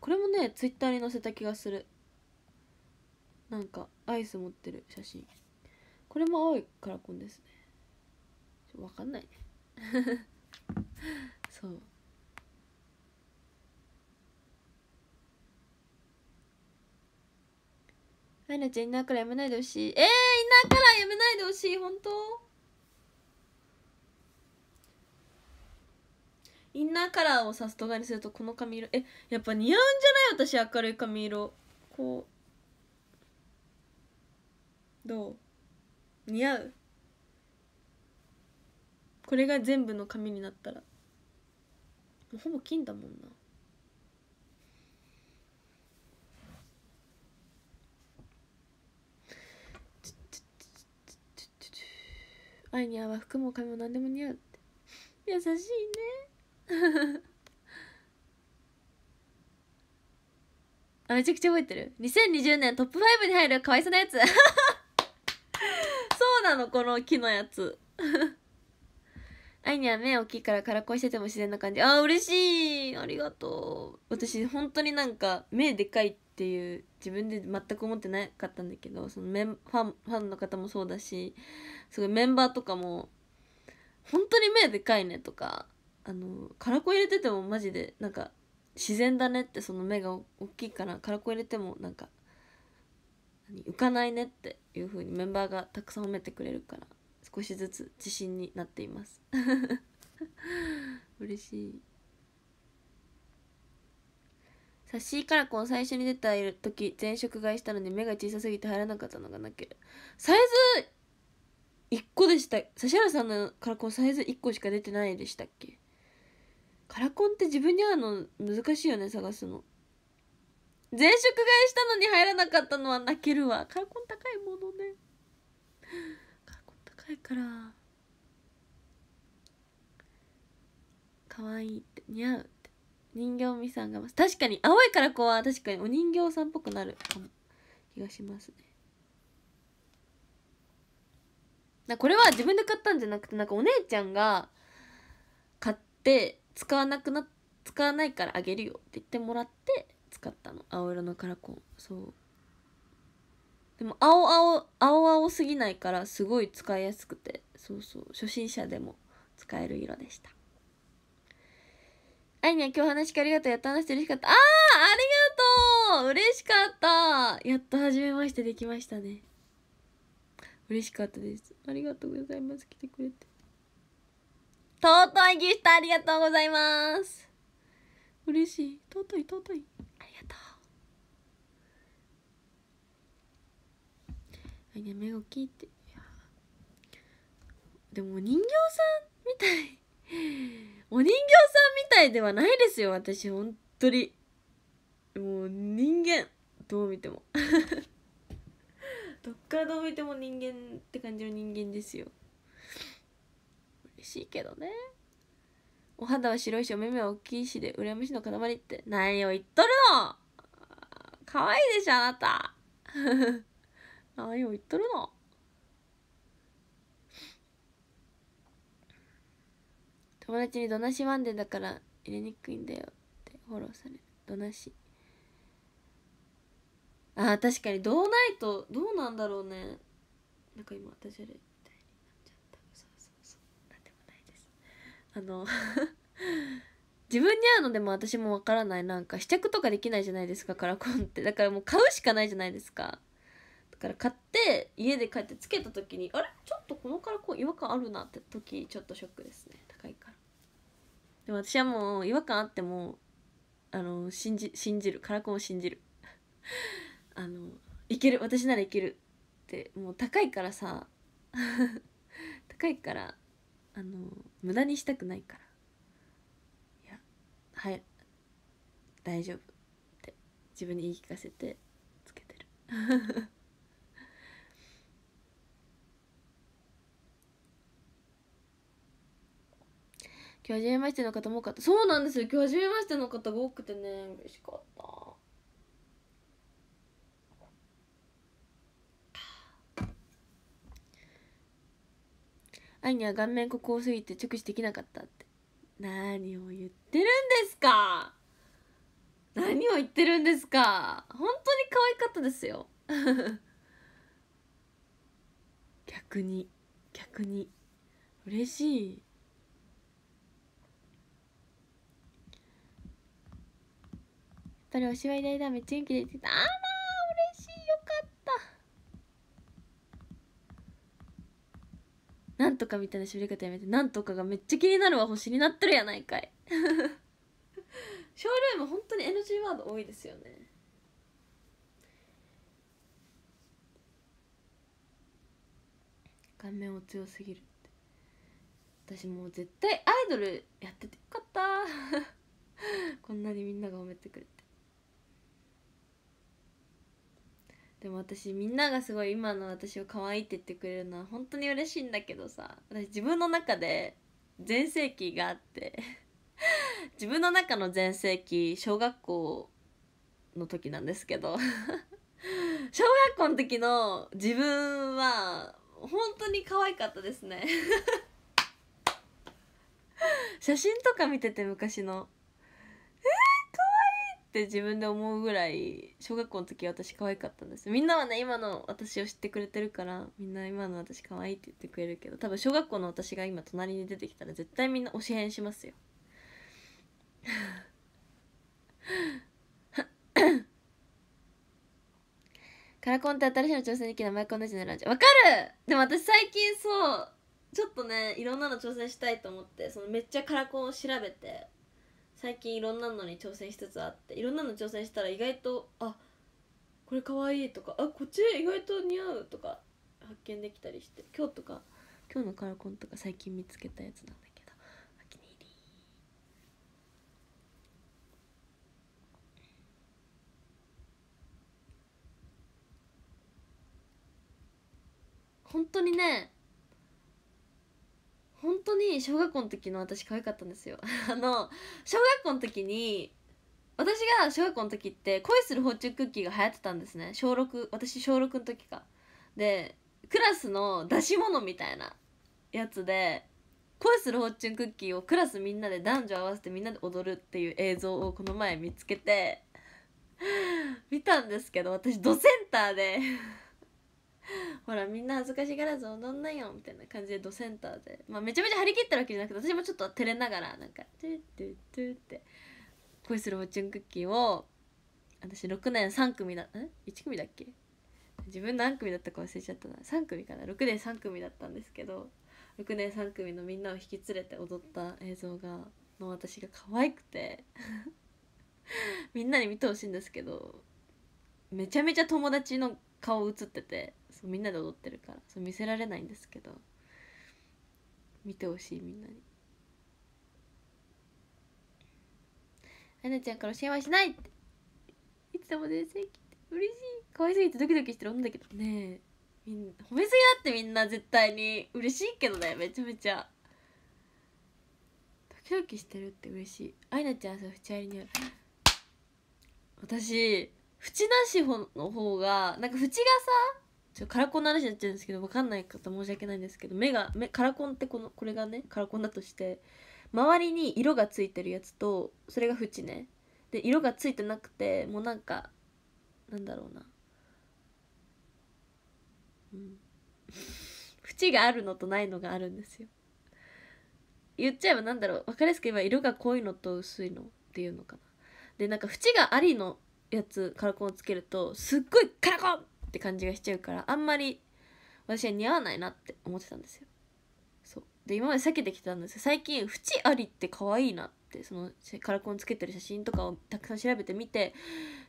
これもねツイッターに載せた気がするなんかアイス持ってる写真これも青いカラコンですねわかんないね そうアイナちゃんいないからやめないでほしいえー、いないからやめないでほしい本当インナーカラーをさすとがにするとこの髪色えやっぱ似合うんじゃない私明るい髪色こうどう似合うこれが全部の髪になったらほぼ金だもんな愛に合は服も髪も何でも似合うって優しいね あめちゃくちゃ覚えてる2020年トップ5に入るかわいうなやつ そうなのこの木のやつ 愛には目大きいからからこしてても自然な感じあー嬉しいありがとう私本当になんか目でかいっていう自分で全く思ってなかったんだけどその目ファンファンの方もそうだしすごいメンバーとかも本当に目でかいねとかあのカラコ入れててもマジでなんか自然だねってその目が大きいからカラコ入れてもなんか浮かないねっていう風にメンバーがたくさん褒めてくれるから少しずつ自信になっています 嬉しいさっしーからこの最初に出た時前職買いしたのに目が小さすぎて入らなかったのが泣けるサイズ1個でした指原さんのカラコンサイズ1個しか出てないでしたっけカラコンって自分に合うの難しいよね探すの前職買いしたのに入らなかったのは泣けるわカラコン高いものねカラコン高いから可愛いって似合うって人形みさんが確かに青いカラコンは確かにお人形さんっぽくなるかも気がしますねなこれは自分で買ったんじゃなくてなんかお姉ちゃんが買って使わなくな使わないからあげるよって言ってもらって使ったの青色のカラコンそうでも青青青青すぎないからすごい使いやすくてそうそう初心者でも使える色でしたあいにゃん今日話しかありがとうやっと話して嬉しかったああありがとう嬉しかったやっと初めましてできましたね嬉しかったですありがとうございます来てくれて尊いギフトありがとうございます嬉しい尊い尊いありがとうあげ目が大きいってでも人形さんみたいお人形さんみたいではないですよ私本当にもう人間どう見てもどっからどう見ても人間って感じの人間ですよ嬉しいけどねお肌は白いしお目目は大きいしで羨ましいの塊って何を言っとるの可愛いでしょあなた 何を言っとるの友達にどなしワンデだから入れにくいんだよってフォローされるどなしあ確かにどうないとどうなんだろうねなんか今私ジャみたいになっちゃったそうそうそうなんでもないですあの 自分に合うのでも私もわからないなんか試着とかできないじゃないですかカラコンってだからもう買うしかないじゃないですかだから買って家で帰ってつけた時にあれちょっとこのカラコン違和感あるなって時ちょっとショックですね高いからでも私はもう違和感あってもあの信じ信じるカラコンを信じるあのいける私ならいけるってもう高いからさ 高いからあの無駄にしたくないからいやはい大丈夫って自分に言い聞かせてつけてる 今日初めましての方も多かったそうなんですよ今日初めましての方が多くてね嬉しかったアイには顔面ここ多すぎて直視できなかったって何を言ってるんですか何を言ってるんですか本当に可愛かったですよ 逆に逆に嬉しいやっぱりお芝居代だめっちゃ元気出てたあらなんとかみたいな喋り方やめてなんとかがめっちゃ気になるわ星になってるやないかい ショールーム本当に NG ワード多いですよね顔面を強すぎる私もう絶対アイドルやっててよかった こんなにみんなが褒めてくれでも私みんながすごい今の私を可愛いって言ってくれるのは本当に嬉しいんだけどさ私自分の中で全盛期があって 自分の中の全盛期小学校の時なんですけど 小学校の時の自分は本当に可愛かったですね 写真とか見てて昔のって自分で思うぐらい小学校の時私可愛かったんですみんなはね今の私を知ってくれてるからみんな今の私可愛いって言ってくれるけど多分小学校の私が今隣に出てきたら絶対みんな推し変しますよカラコンって新しいの挑戦できるマイコンなしのラジわかるでも私最近そうちょっとねいろんなの挑戦したいと思ってそのめっちゃカラコンを調べて最近いろんなのに挑戦しつつあっていろんなの挑戦したら意外とあこれかわいいとかあこっち意外と似合うとか発見できたりして今日とか今日のカラコンとか最近見つけたやつなんだけどお気に入り本当にね本当に小学校の時の私可愛かったんですよ あの小学校の時に私が小学校の時って恋する包丁クッキーが流行ってたんですね小6私小6の時かでクラスの出し物みたいなやつで恋するフォッチュンクッキーをクラスみんなで男女合わせてみんなで踊るっていう映像をこの前見つけて見たんですけど私ドセンターで ほらみんな恥ずかしがらず踊んなよみたいな感じでドセンターで、まあ、めちゃめちゃ張り切ったわけじゃなくて私もちょっと照れながらなんか「トゥトゥトゥ」って恋するフォッチンクッキーを私6年3組だん1組だっけ自分何組だったか忘れちゃったな3組かな6年3組だったんですけど6年3組のみんなを引き連れて踊った映像がの私が可愛くて みんなに見てほしいんですけどめちゃめちゃ友達の顔映っててそうみんなで踊ってるからそう見せられないんですけど見てほしいみんなに「あなちゃんからお援はしない!」っていつでも全然来て嬉しい可愛すぎてドキドキしてる女だけどねえみんな褒めすぎだってみんな絶対に嬉しいけどねめちゃめちゃドキドキしてるって嬉しいあいなちゃんさ縁ありに私縁なしの方がなんか縁がさちょカラコンの話になっちゃうんですけど分かんない方申し訳ないんですけど目が目カラコンってこのこれがねカラコンだとして周りに色がついてるやつとそれが縁ねで色がついてなくてもうなんかなんだろうなうん縁があるのとないのがあるんですよ言っちゃえばなんだろう分かりやすく言えば色が濃いのと薄いのっていうのかなでなんか縁がありのやつカラコンをつけるとすっごいカラコンって感じがしちゃうからあんまり私は似合わないなって思ってたんですよそうで今まで避けてきたんです最近縁ありって可愛いなってそのカラコンつけてる写真とかをたくさん調べてみて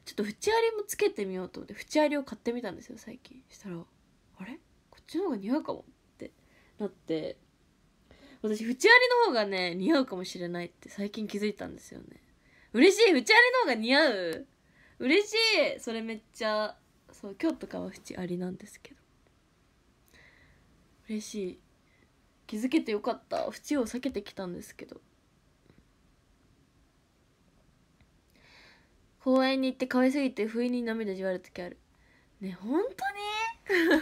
ちょっと縁ありもつけてみようと思って縁ありを買ってみたんですよ最近したらあれこっちの方が似合うかもってなって私縁ありの方がね似合うかもしれないって最近気づいたんですよね嬉しい縁ありの方が似合う嬉しいそれめっちゃそう今日とかは縁ありなんですけど嬉しい気づけてよかった縁を避けてきたんですけど公園に行って可愛すぎて不意に涙じわる時あるね本当に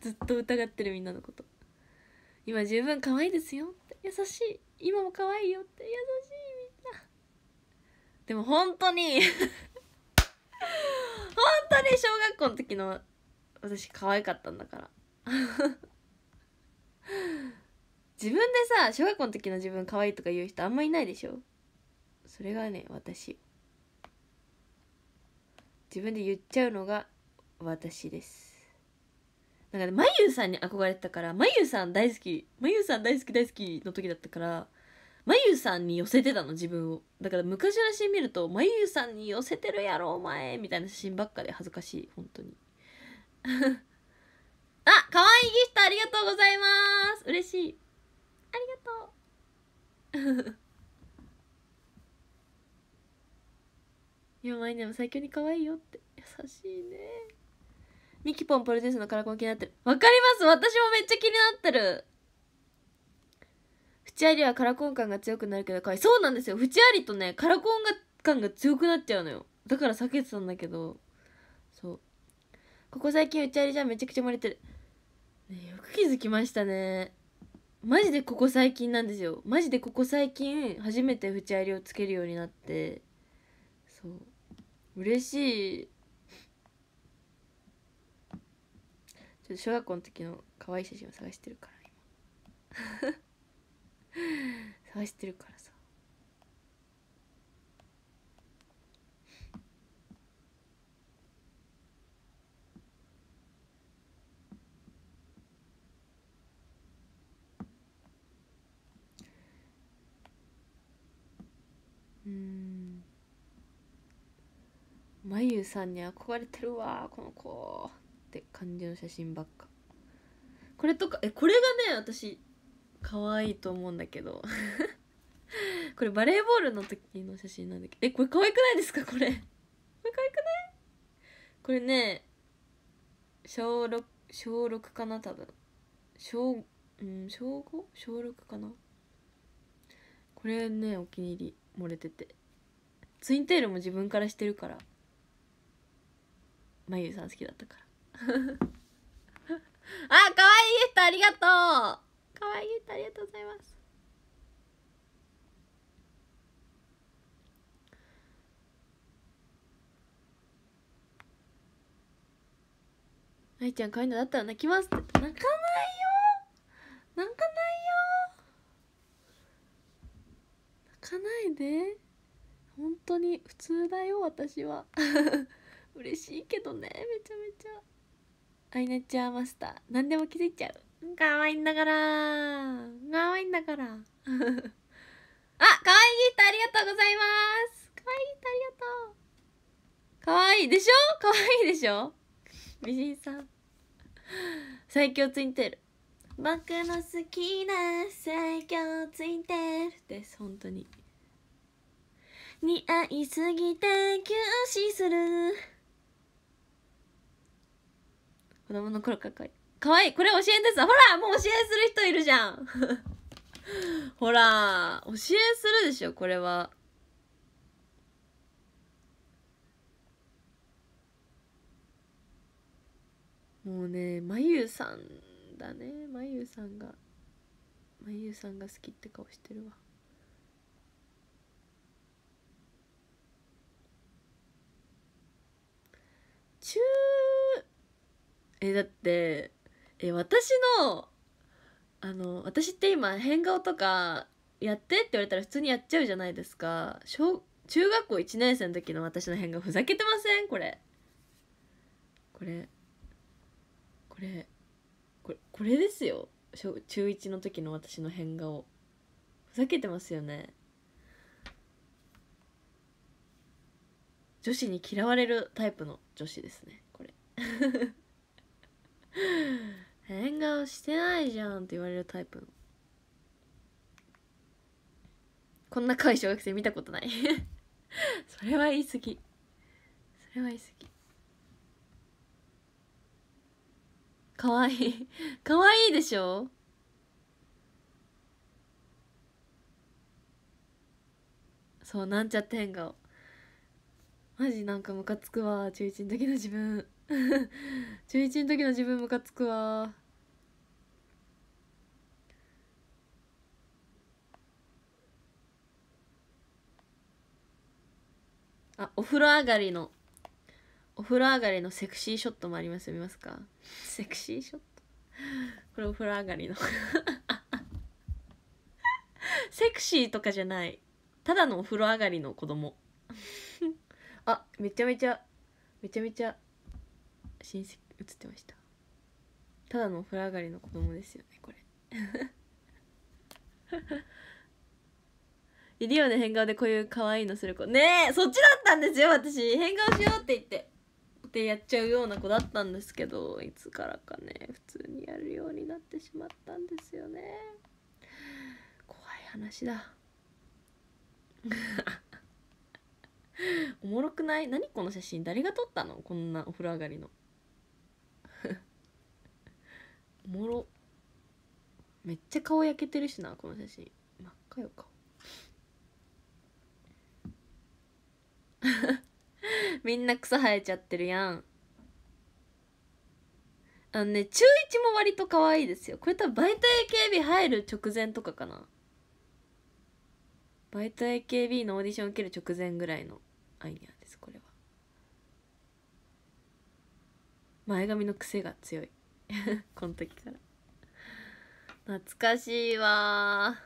ずっと疑ってるみんなのこと今十分可愛いですよって優しい今も可愛いよって優しいみんなでも本当に ね小学校の時の私可愛かったんだから 自分でさ小学校の時の自分可愛いとか言う人あんまいないでしょそれがね私自分で言っちゃうのが私ですなんかねまゆさんに憧れてたからまゆさん大好きまゆさん大好き大好きの時だったからまゆさんに寄せてたの自分をだから昔の写真見ると「まゆさんに寄せてるやろお前」みたいな写真ばっかで恥ずかしい本当に あ可愛いギフトありがとうございます嬉しいありがとう いやまいでも最強に可愛いよって優しいねミキポンプロデュースのカラコン気になってるわかります私もめっちゃ気になってる縁ありはカラコン感が強くなるけどかわいそうなんですよ縁ありとねカラコンが感が強くなっちゃうのよだから避けてたんだけどそうここ最近縁ありじゃんめちゃくちゃ漏れてる、ね、よく気づきましたねマジでここ最近なんですよマジでここ最近初めて縁ありをつけるようになってそう嬉しいちょっと小学校の時の可愛い写真を探してるから今探してるからさうんまゆさんに憧れてるわこの子って感じの写真ばっかこれとかえこれがね私可愛いと思うんだけど これバレーボールの時の写真なんだけどえこれ可愛くないですかこれこれ可愛くないこれね小6小6かな多分小うん小 5? 小6かなこれねお気に入り漏れててツインテールも自分からしてるからまゆさん好きだったから あ可愛い人ありがとうかわいいありがとうございます愛ちゃん可愛いのだったら泣きますって泣かないよ泣かないよ泣かないで本当に普通だよ私は 嬉しいけどねめちゃめちゃアイナちゃんマスター何でも気づいちゃうかわいいんだからかわいいんだから あかわいいギーありがとうございますかわいいギーありがとうかわいいでしょかわいいでしょ美人さん最強ツインテール僕の好きな最強ツインテールです本当に似合いすぎて休止する子供の頃かっこいい可愛いい。これ教えです。ほらもう教えする人いるじゃん ほら、教えするでしょ、これは。もうね、まゆさんだね。まゆさんが、まゆさんが好きって顔してるわ。中え、だって、え私のあの私って今変顔とかやってって言われたら普通にやっちゃうじゃないですか小中学校1年生の時の私の変顔ふざけてませんこれこれこれこれこれですよ小中1の時の私の変顔ふざけてますよね女子に嫌われるタイプの女子ですねこれ変顔してないじゃんって言われるタイプこんな可愛い小学生見たことない それは言い過ぎそれは言い過ぎ可愛い 可愛いでしょそうなんちゃって変顔マジなんかムカつくわ中1の時の自分 中1の時の自分ムカつくわあお風呂上がりのお風呂上がりのセクシーショットもあります見ますかセクシーショットこれお風呂上がりの セクシーとかじゃないただのお風呂上がりの子供 あめちゃめちゃめちゃめちゃ親戚映ってましたただのお風呂上がりの子供ですよねこれいるよね変顔でこういう可愛いのする子ねえそっちだったんですよ私変顔しようって言ってでやっちゃうような子だったんですけどいつからかね普通にやるようになってしまったんですよね怖い話だ おもろくない何この写真誰が撮ったのこんなお風呂上がりのもろめっちゃ顔焼けてるしなこの写真真っ赤よ顔 みんな草生えちゃってるやんあのね中1も割と可愛いですよこれ多分バイト AKB 入る直前とかかなバイト AKB のオーディション受ける直前ぐらいのアイニャですこれは前髪の癖が強い この時から懐かしいわ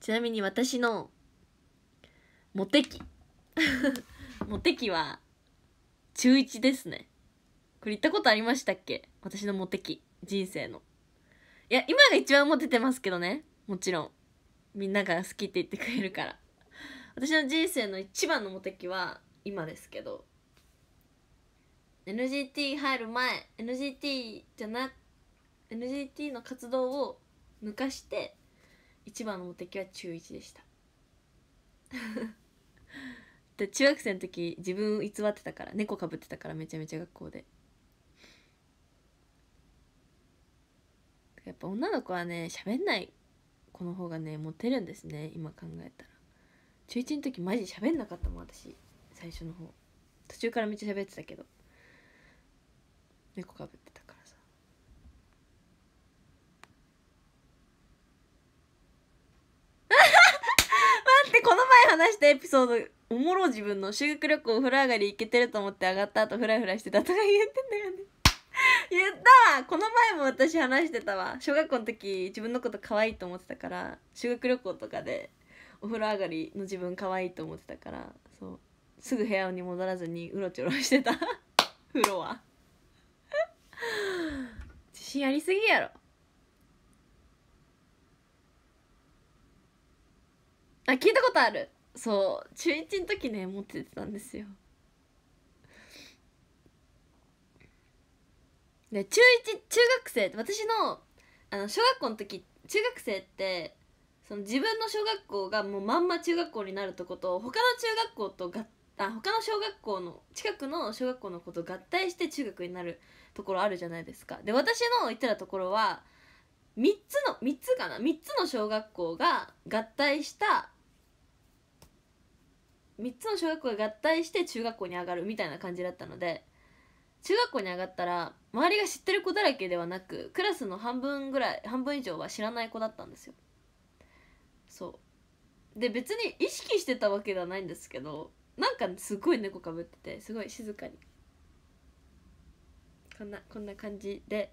ちなみに私のモテ期 モテ期は中1ですねこれ言ったことありましたっけ私のモテ期人生のいや今が一番モテてますけどねもちろんみんなが好きって言ってくれるから私の人生の一番のモテ期は今ですけど NGT 入る前 NGT じゃな NGT の活動を抜かして一番のモテは中1でした で中学生の時自分偽ってたから猫かぶってたからめちゃめちゃ学校でやっぱ女の子はね喋んない子の方がねモテるんですね今考えたら中1の時マジ喋んなかったもん私最初の方途中からめっちゃ喋ってたけど猫かぶってたからさあ 待ってこの前話したエピソードおもろ自分の修学旅行お風呂上がり行けてると思って上がった後フラフラしてたとか言ってんだよね 言ったわこの前も私話してたわ小学校の時自分のこと可愛いと思ってたから修学旅行とかでお風呂上がりの自分可愛いと思ってたからそうすぐ部屋に戻らずにうろちょろしてたフロア自信ありすぎやろあ聞いたことあるそう中1の時ね持ってたんですよで中1中学生私のあの小学校の時中学生ってその自分の小学校がもうまんま中学校になるとこと他の中学校とがあ他の小学校の近くの小学校の子と合体して中学になるところあるじゃないですかで私の行ってたところは3つの3つかな3つの小学校が合体した3つの小学校が合体して中学校に上がるみたいな感じだったので中学校に上がったら周りが知ってる子だらけではなくクラスの半分ぐらい半分以上は知らない子だったんですよそうで別に意識してたわけではないんですけどなんかすごい猫かぶっててすごい静かにこんなこんな感じで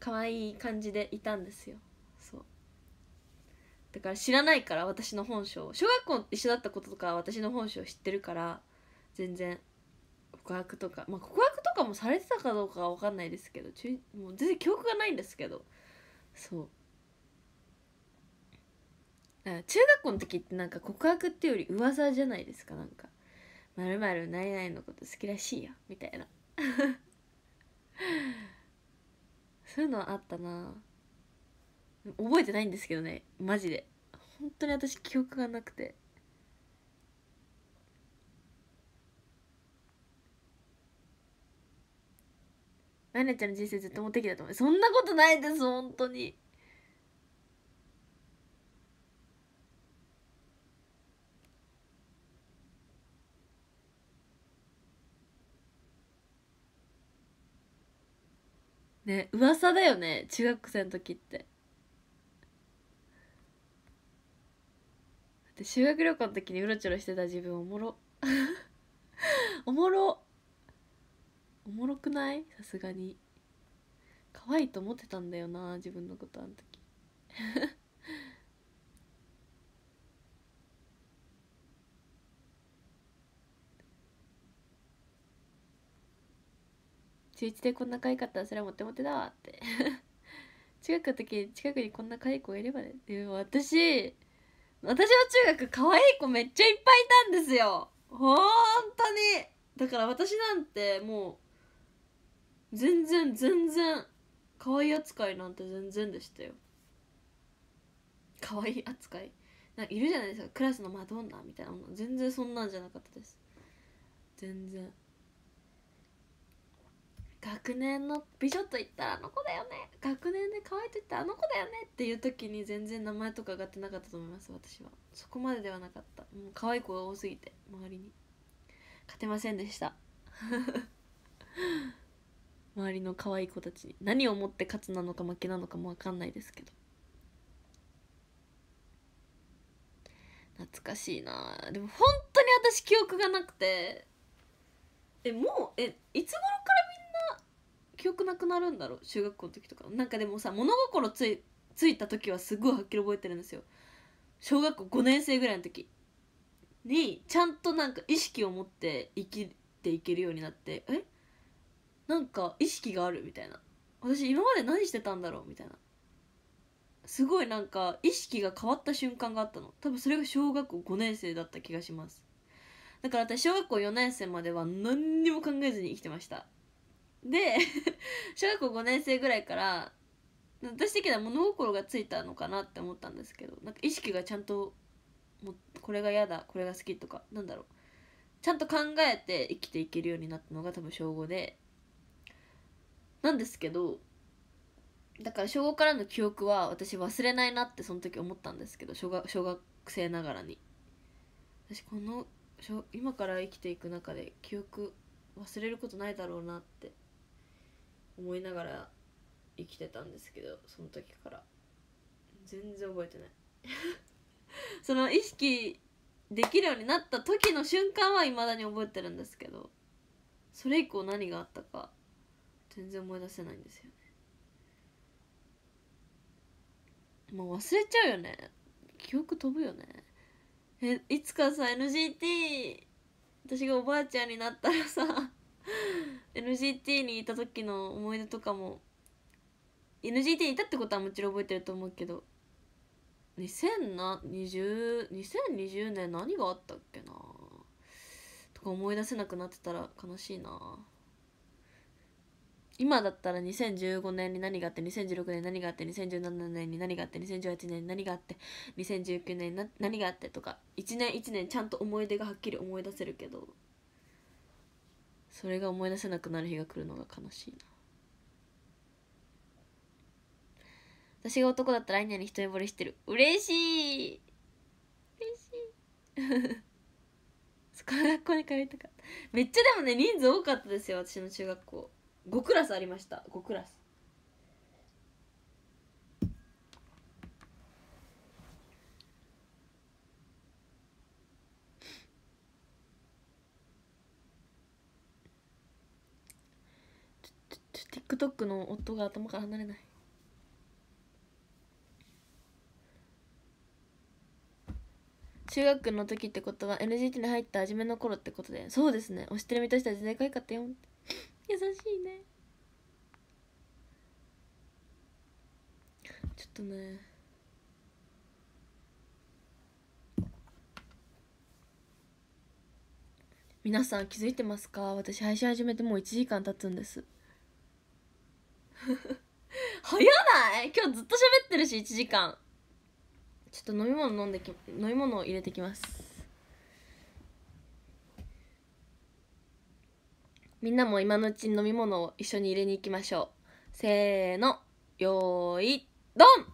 可愛い感じでいたんですよそうだから知らないから私の本性小学校一緒だったこととか私の本性知ってるから全然告白とかまあ告白とかもされてたかどうかは分かんないですけどもう全然記憶がないんですけどそう中学校の時ってなんか告白っていうより噂じゃないですかなんか「まるまるないのこと好きらしいよ」みたいな そういうのはあったな覚えてないんですけどねマジで本当に私記憶がなくてまやちゃんの人生ずっとってきだと思うそんなことないです本当にね噂だよね中学生の時ってで修学旅行の時にうろちょろしてた自分おもろ おもろおもろくないさすがに可愛いと思ってたんだよな自分のことあの時中1でこんな可愛かったらそれはモテモテだわって 中学の時近くにこんな可愛い子がいればねでも私私は中学可愛い子めっちゃいっぱいいたんですよほんとにだから私なんてもう全然全然可愛い扱いなんて全然でしたよ可愛い扱いなんかいるじゃないですかクラスのマドンナみたいな全然そんなんじゃなかったです全然学年の美女と言ったらあの子だよね学年で可愛いと言ったらあの子だよねっていう時に全然名前とか上がってなかったと思います私はそこまでではなかったもう可愛い子が多すぎて周りに勝てませんでした 周りの可愛い子たちに何をもって勝つなのか負けなのかも分かんないですけど懐かしいなでも本当に私記憶がなくてえもうえいつ頃から記憶なくなるんだろう中学校の時とかなんかでもさ物心ついついた時はすごいはっきり覚えてるんですよ小学校5年生ぐらいの時にちゃんとなんか意識を持って生きていけるようになってえなんか意識があるみたいな私今まで何してたんだろうみたいなすごいなんか意識が変わった瞬間があったの多分それが小学校5年生だった気がしますだから私小学校4年生までは何にも考えずに生きてましたで 小学校5年生ぐらいから私的には物心がついたのかなって思ったんですけどなんか意識がちゃんともこれが嫌だこれが好きとかなんだろうちゃんと考えて生きていけるようになったのが多分小5でなんですけどだから小5からの記憶は私忘れないなってその時思ったんですけど小学小学生ながらに私この今から生きていく中で記憶忘れることないだろうなって思いながら生きてたんですけどその時から全然覚えてない その意識できるようになった時の瞬間はいまだに覚えてるんですけどそれ以降何があったか全然思い出せないんですよねもう忘れちゃうよね記憶飛ぶよねえいつかさ NGT 私がおばあちゃんになったらさ NGT にいた時の思い出とかも NGT にいたってことはもちろん覚えてると思うけど 2020, 2020年何があったっけなとか思い出せなくなってたら悲しいな今だったら2015年に何があって2016年何があって2017年に何があって2018年に何があって2019年に何があってとか1年1年ちゃんと思い出がはっきり思い出せるけどそれが思い出せなくなる日が来るのが悲しいな私が男だったらアイニャに一目惚れしてる嬉しい嬉しいそこの学校に通いたかっためっちゃでもね人数多かったですよ私の中学校5クラスありました5クラス TikTok の夫が頭から離れない中学の時ってことは NGT に入った初めの頃ってことでそうですね推してる身としては全然可愛かったよ優しいねちょっとね皆さん気づいてますか私配信始めてもう1時間経つんです 早ない今日ずっと喋ってるし1時間ちょっと飲み物飲んでき飲み物を入れてきますみんなも今のうちに飲み物を一緒に入れに行きましょうせーのよーいどん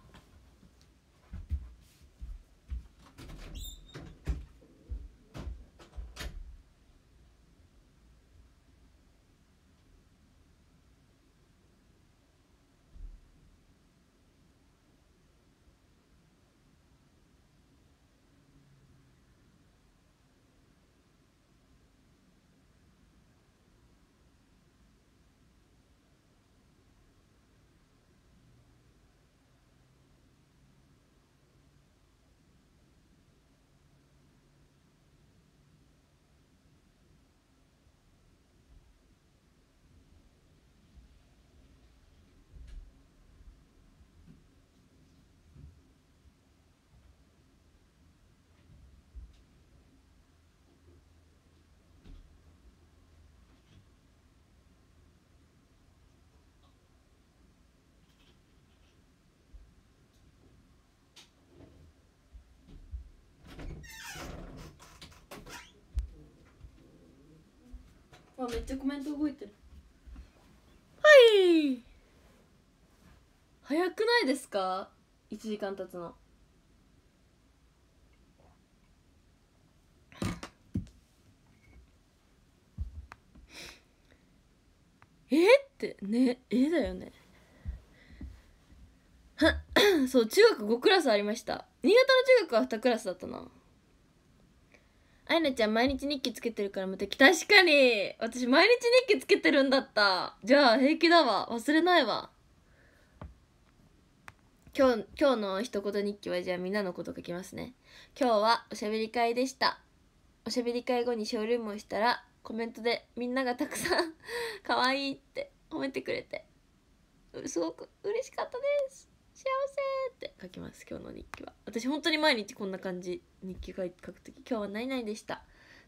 わめっちゃコメント動いてるはい早くないですか1時間経つのえってねえだよね そう中学5クラスありました新潟の中学は2クラスだったなあいなちゃん毎日日記つけてるから無敵。確かに私毎日日記つけてるんだった。じゃあ平気だわ。忘れないわ。今日、今日の一言日記はじゃあみんなのこと書きますね。今日はおしゃべり会でした。おしゃべり会後にショールームをしたらコメントでみんながたくさん可愛いって褒めてくれて、すごく嬉しかったです。幸せって書きます今日の日記は私本当に毎日こんな感じ日記書く時今日は何々でした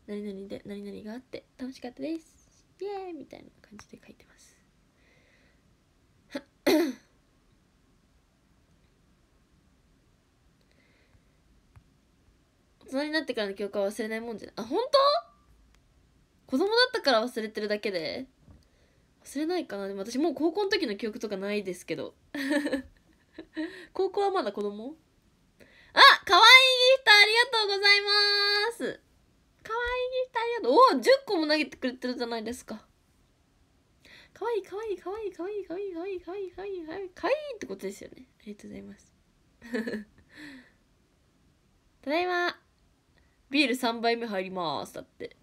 何々で何々があって楽しかったですイエーイみたいな感じで書いてます 大人になってからの記憶は忘れないもんじゃないあ本当子供だったから忘れてるだけで忘れないかなでも私もう高校の時の記憶とかないですけど 高校はまだ子供あ可愛いギフトありがとうございます可愛いギフトありがとうお10個も投げてくれてるじゃないですか可愛い可愛い可愛い可愛い可愛い可愛い可愛いかわいかわい可愛いってことですよねありがとうございます ただいまビール3杯目入りますだって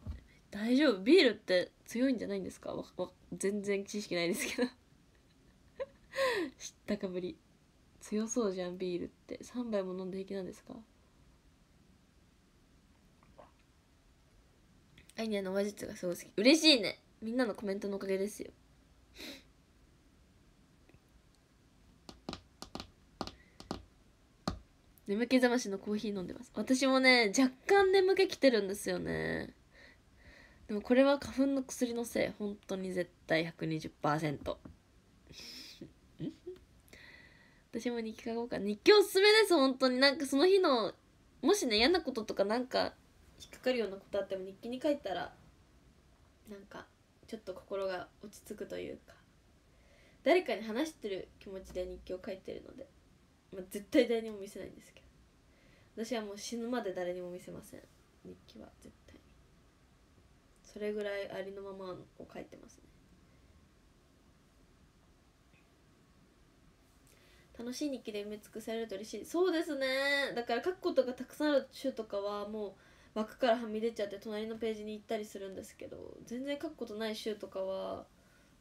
大丈夫ビールって強いんじゃないんですかわわ全然知識ないですけど 知ったかぶり強そうじゃんビールって3杯も飲んで平気なんですかアイニャの話術がすごい好き嬉しいねみんなのコメントのおかげですよ眠気覚ましのコーヒー飲んでます私もね若干眠気きてるんですよねでもこれは花粉の薬のせい本当に絶対120%私も日記書こうか日記おすすめです本当になんかその日のもしね嫌なこととかなんか引っかかるようなことあっても日記に書いたらなんかちょっと心が落ち着くというか誰かに話してる気持ちで日記を書いてるので、まあ、絶対誰にも見せないんですけど私はもう死ぬまで誰にも見せません日記は絶対にそれぐらいありのままを書いてます楽しい日記で埋め尽くされると嬉しいそうですねだから書くことがたくさんある週とかはもう枠からはみ出ちゃって隣のページに行ったりするんですけど全然書くことない週とかは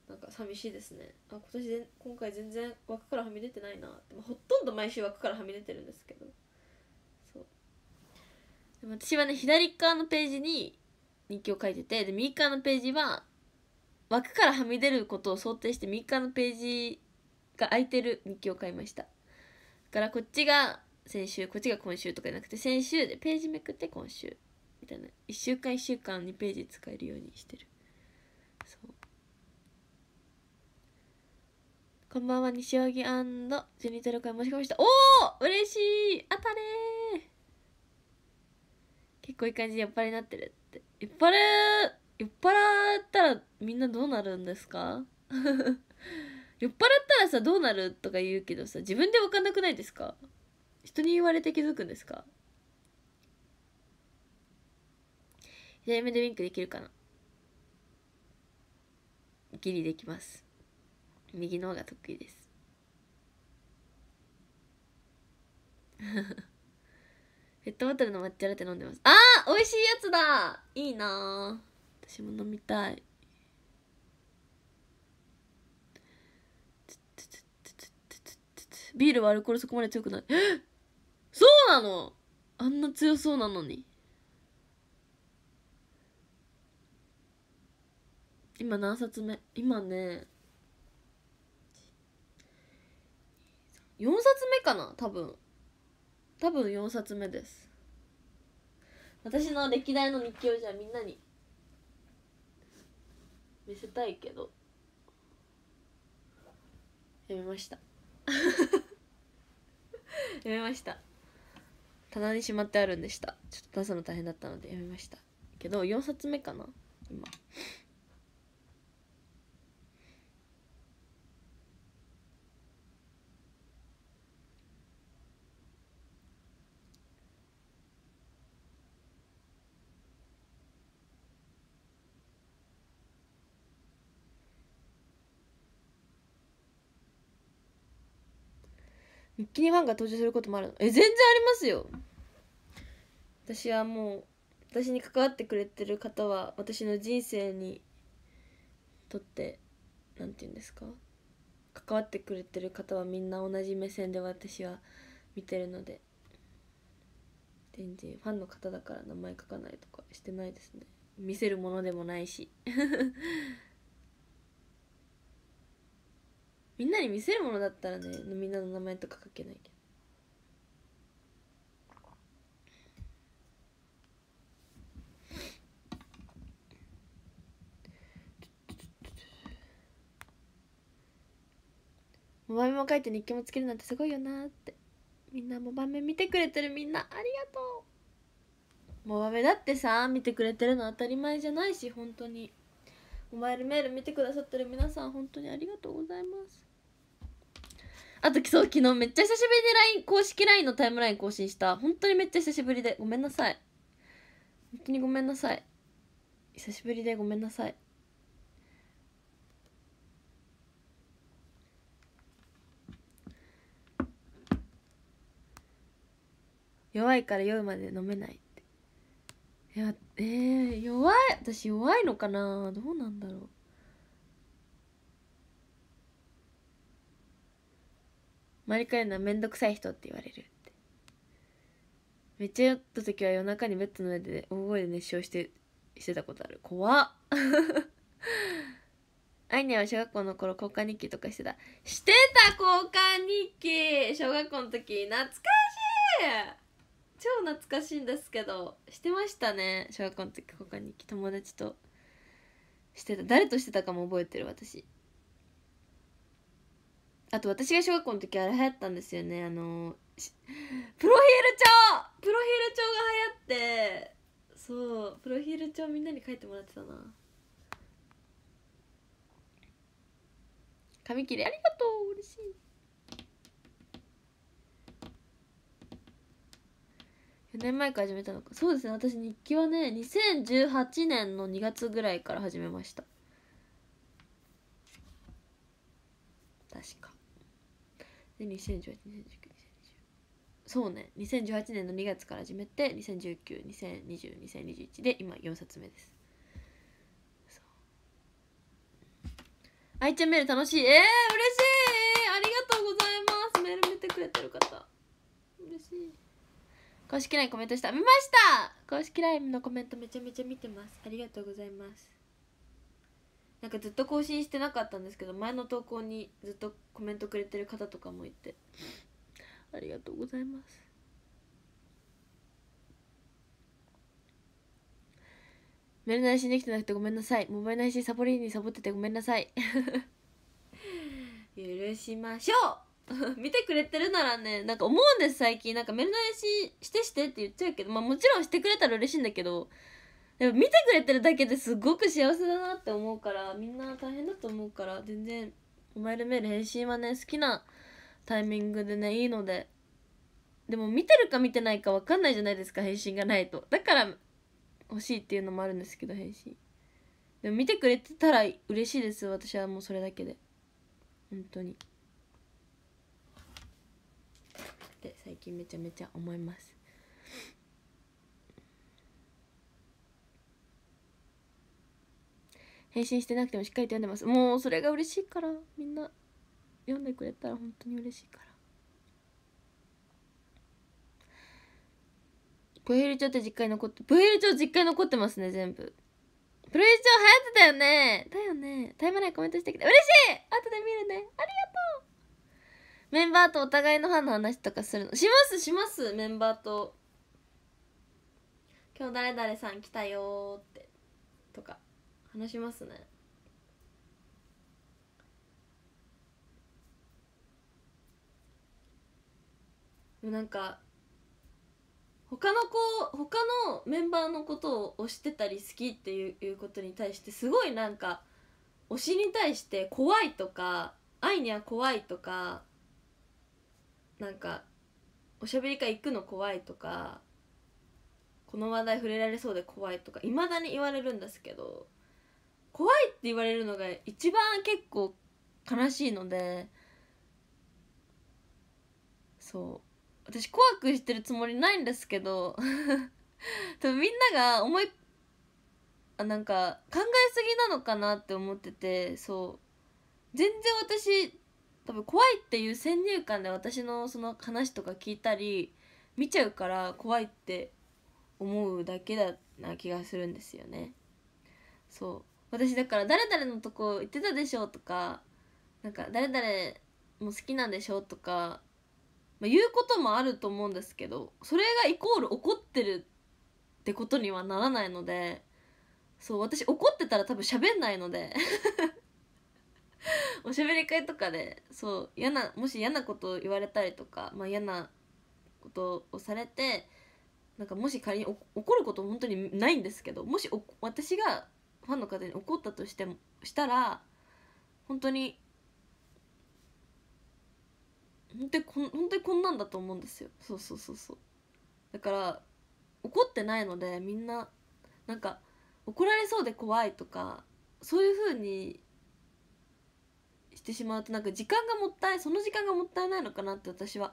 なんか寂しいですねあ今年今回全然枠からはみ出てないなってほとんど毎週枠からはみ出てるんですけどそうでも私はね左側のページに日記を書いててで右側のページは枠からはみ出ることを想定して右側のページが空いてる日記を買いましただからこっちが先週こっちが今週とかじゃなくて先週でページめくって今週みたいな1週間1週間2ページ使えるようにしてるそうこんばんは西荻ジェニトル会申し込みしたおお嬉しい当たれ結構いい感じで酔っ払いになってるって酔っ払酔っ払ったらみんなどうなるんですか酔っ払ったらさどうなるとか言うけどさ自分で分かんなくないですか人に言われて気づくんですか左目でウィンクできるかなギリできます右の方が得意です ペットボトルの抹茶ラテ飲んでますあー美味しいやつだいいな私も飲みたいビールはアルコールそこまで強くない。えそうなのあんな強そうなのに。今何冊目今ね、4冊目かな多分。多分4冊目です。私の歴代の日記をじゃあみんなに見せたいけどやめました やめました棚にしまってあるんでしたちょっと出すの大変だったのでやめましたけど4冊目かな今一気にファンが登場することもあるのえ全然ありますよ私はもう私に関わってくれてる方は私の人生にとって何て言うんですか関わってくれてる方はみんな同じ目線で私は見てるので全然ファンの方だから名前書かないとかしてないですね見せるものでもないしみんなに見せるものだったらねみんなの名前とか書けないけどモバメも書いて日記もつけるなんてすごいよなってみんなモバメ見てくれてるみんなありがとうモバメだってさ見てくれてるの当たり前じゃないし本当にモバイルメール見てくださってる皆さん本当にありがとうございますあと、そう、昨日めっちゃ久しぶりに LINE、公式 LINE のタイムライン更新した。本当にめっちゃ久しぶりで。ごめんなさい。本当にごめんなさい。久しぶりでごめんなさい。弱いから酔うまで飲めないって。いや、えー、弱い。私弱いのかなどうなんだろう。周りからのは面倒くさい人って言われるってめっちゃ酔った時は夜中にベッドの上で、大声で熱唱してしてたことある怖っ アイニャは小学校の頃交換日記とかしてたしてた交換日記小学校の時懐かしい超懐かしいんですけどしてましたね小学校の時交換日記友達としてた誰としてたかも覚えてる私あと私が小学校の時あれ流行ったんですよねあのプロフィール帳プロフィール帳が流行ってそうプロフィール帳みんなに書いてもらってたな髪切りありがとう嬉しい4年前から始めたのかそうですね私日記はね2018年の2月ぐらいから始めましたで2018 2019そうね2018年の2月から始めて2 0 1 9 2 0 2 0 2 0 1で今4冊目です愛ちゃんメール楽しいえー、嬉しいありがとうございますメール見てくれてる方嬉しい公式 LINE コメントした見ました公式 LINE のコメントめちゃめちゃ見てますありがとうございますなんかずっと更新してなかったんですけど前の投稿にずっとコメントくれてる方とかもいてありがとうございますメールの配にできてなくてごめんなさいモバイルの配信サボりにサボっててごめんなさい許しましょう 見てくれてるならねなんか思うんです最近なんかメルナイししてしてって言っちゃうけどまあもちろんしてくれたら嬉しいんだけどでも見てくれてるだけですごく幸せだなって思うからみんな大変だと思うから全然お前ルメール返信はね好きなタイミングでねいいのででも見てるか見てないか分かんないじゃないですか返信がないとだから欲しいっていうのもあるんですけど返信でも見てくれてたら嬉しいです私はもうそれだけで本当にって最近めちゃめちゃ思います返信してなくてもしっかりと読んでますもうそれが嬉しいからみんな読んでくれたら本当に嬉しいから v ヘルって実家に残って v ヘル実家に残ってますね全部プヘルチ流行ってたよねだよねタイムラインコメントしてきて嬉しい後で見るねありがとうメンバーとお互いのファンの話とかするのしますしますメンバーと今日誰々さん来たよってとか話しますねでなんか他の子他のメンバーのことを推してたり好きっていうことに対してすごいなんか推しに対して怖いとか愛には怖いとかなんかおしゃべり会行くの怖いとかこの話題触れられそうで怖いとかいまだに言われるんですけど怖いって言われるのが一番結構悲しいのでそう私怖くしてるつもりないんですけど 多分みんなが思いあなんか考えすぎなのかなって思っててそう全然私多分怖いっていう先入観で私のその話とか聞いたり見ちゃうから怖いって思うだけだな気がするんですよねそう私だから誰々のとこ行ってたでしょとかなんか誰々も好きなんでしょとか、まあ、言うこともあると思うんですけどそれがイコール怒ってるってことにはならないのでそう私怒ってたら多分喋んないので おしゃべり会とかでそう嫌なもし嫌なことを言われたりとか、まあ、嫌なことをされてなんかもし仮に怒ること本当にないんですけどもし私がファンの方に怒ったとしてもしたら本当に本当にこん本当にこんなんだと思うんですよそうそうそうそうだから怒ってないのでみんななんか怒られそうで怖いとかそういうふうにしてしまうとなんか時間がもったいその時間がもったいないのかなって私は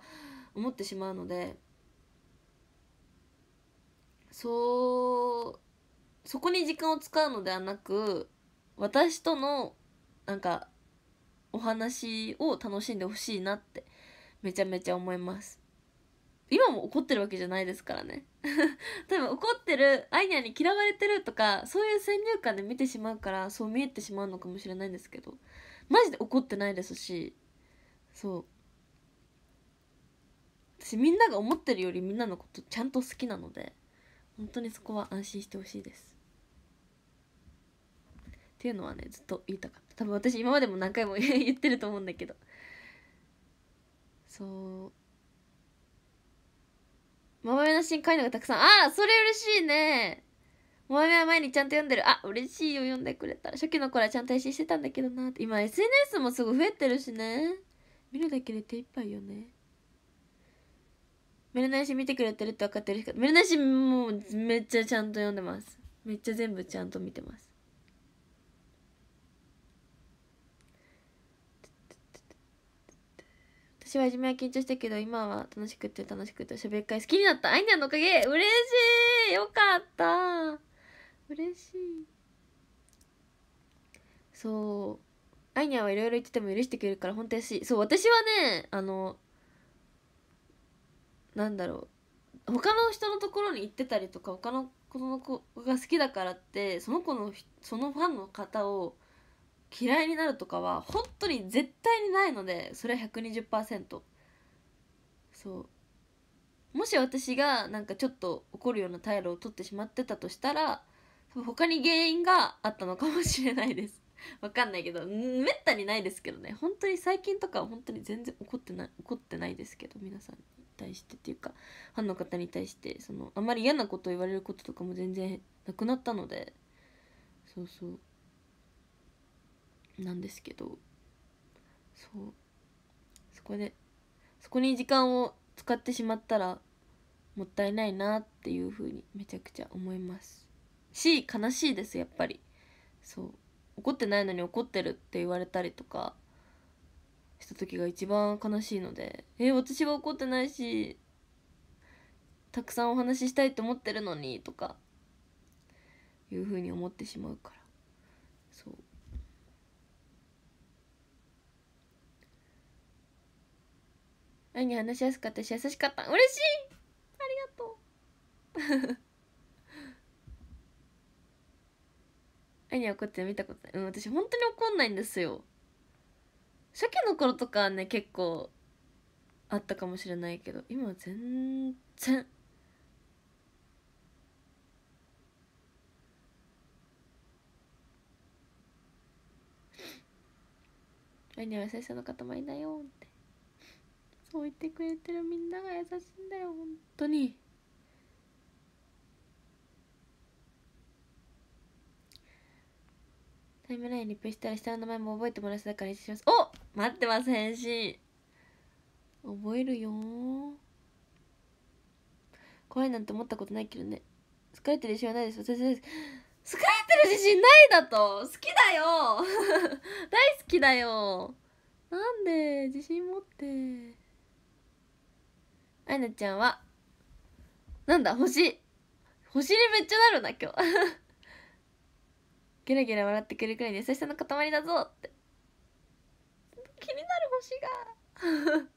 思ってしまうのでそうそこに時間を使うのではなく私とのなんかお話を楽しんでほしいなってめちゃめちゃ思います今も怒ってるわけじゃないですからね 多分怒ってるアイニャに嫌われてるとかそういう先入観で見てしまうからそう見えてしまうのかもしれないんですけどマジで怒ってないですしそう私みんなが思ってるよりみんなのことちゃんと好きなので本当にそこは安心してほしいですっていうのはねずっと言いたかった多分私今までも何回も 言ってると思うんだけどそうまマメの新回のがたくさんあそれ嬉しいねまばめは前にちゃんと読んでるあ嬉しいよ読んでくれた初期の頃はちゃんと配信してたんだけどなって今 SNS もすごい増えてるしね見るだけで手一杯よねメルナイシ見てくれてるって分かってるしメルナイシもうめっちゃちゃんと読んでますめっちゃ全部ちゃんと見てます私は初めは緊張したけど今は楽しくて楽しくて喋り会好きになったあいにゃんのおかげ嬉しいよかった嬉しいそうあいにゃんはいろいろ言ってても許してくれるから本当優しいそう私はねあのなんだろう他の人のところに行ってたりとか他の子の子が好きだからってその子のそのファンの方を嫌いになるとかは本当に絶対にないのでそれは120%そうもし私がなんかちょっと怒るような態度をとってしまってたとしたら多分他に原因があったのかもしれないです わかんないけどめったにないですけどね本当に最近とかは本当に全然怒ってない怒ってないですけど皆さんに対してっていうかファンの方に対してそのあまり嫌なこと言われることとかも全然なくなったのでそうそうなんですけどそうそこでそこに時間を使ってしまったらもったいないなっていうふうにめちゃくちゃ思いますし悲しいですやっぱりそう怒ってないのに怒ってるって言われたりとかした時が一番悲しいのでえ私は怒ってないしたくさんお話ししたいと思ってるのにとかいうふうに思ってしまうから愛に話しやすかったし優しかった嬉しいありがとう愛は怒って見たことないうん私本当に怒んないんですよ初期の頃とかはね結構あったかもしれないけど今は全然アニはの方ものないよって置いてくれてるみんなが優しいんだよ本当にタイムラインリプしたら下の名前も覚えてもらえただから一緒ますお待ってます返信覚えるよ怖いなんて思ったことないけどね疲れてる自信はないです私です好れてる自信ないだと好きだよ 大好きだよなんで自信持ってあやちゃんは、なんだ、星。星にめっちゃなるな、今日。ゲラゲラ笑ってくるくらいで優しさの塊だぞって。気になる星が。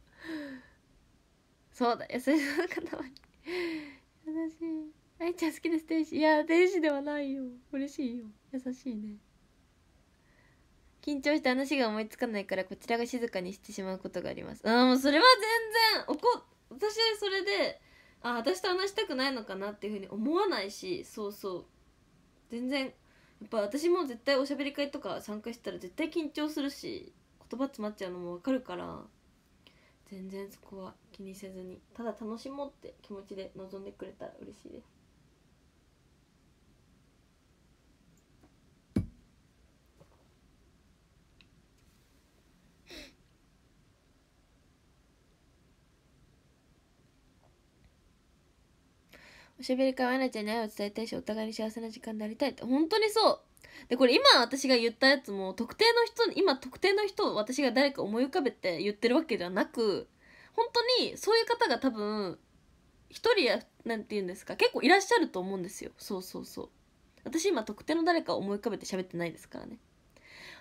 そうだ、優しさの塊。優しい。愛ちゃん好きです、天使。いや、天使ではないよ。嬉しいよ。優しいね。緊張して話が思いつかないからこちらが静かにしてしまうことがあります。ああ、もうそれは全然怒っ私それであ私と話したくないのかなっていうふうに思わないしそうそう全然やっぱ私も絶対おしゃべり会とか参加したら絶対緊張するし言葉詰まっちゃうのも分かるから全然そこは気にせずにただ楽しもうって気持ちで臨んでくれたら嬉しいですおしゃべり会はアナちゃんに愛を伝えたいし、お互いに幸せな時間でありたいって、本当にそうで、これ今私が言ったやつも、特定の人、今特定の人を私が誰か思い浮かべて言ってるわけではなく、本当にそういう方が多分、一人や、なんて言うんですか、結構いらっしゃると思うんですよ。そうそうそう。私今特定の誰かを思い浮かべて喋ってないですからね。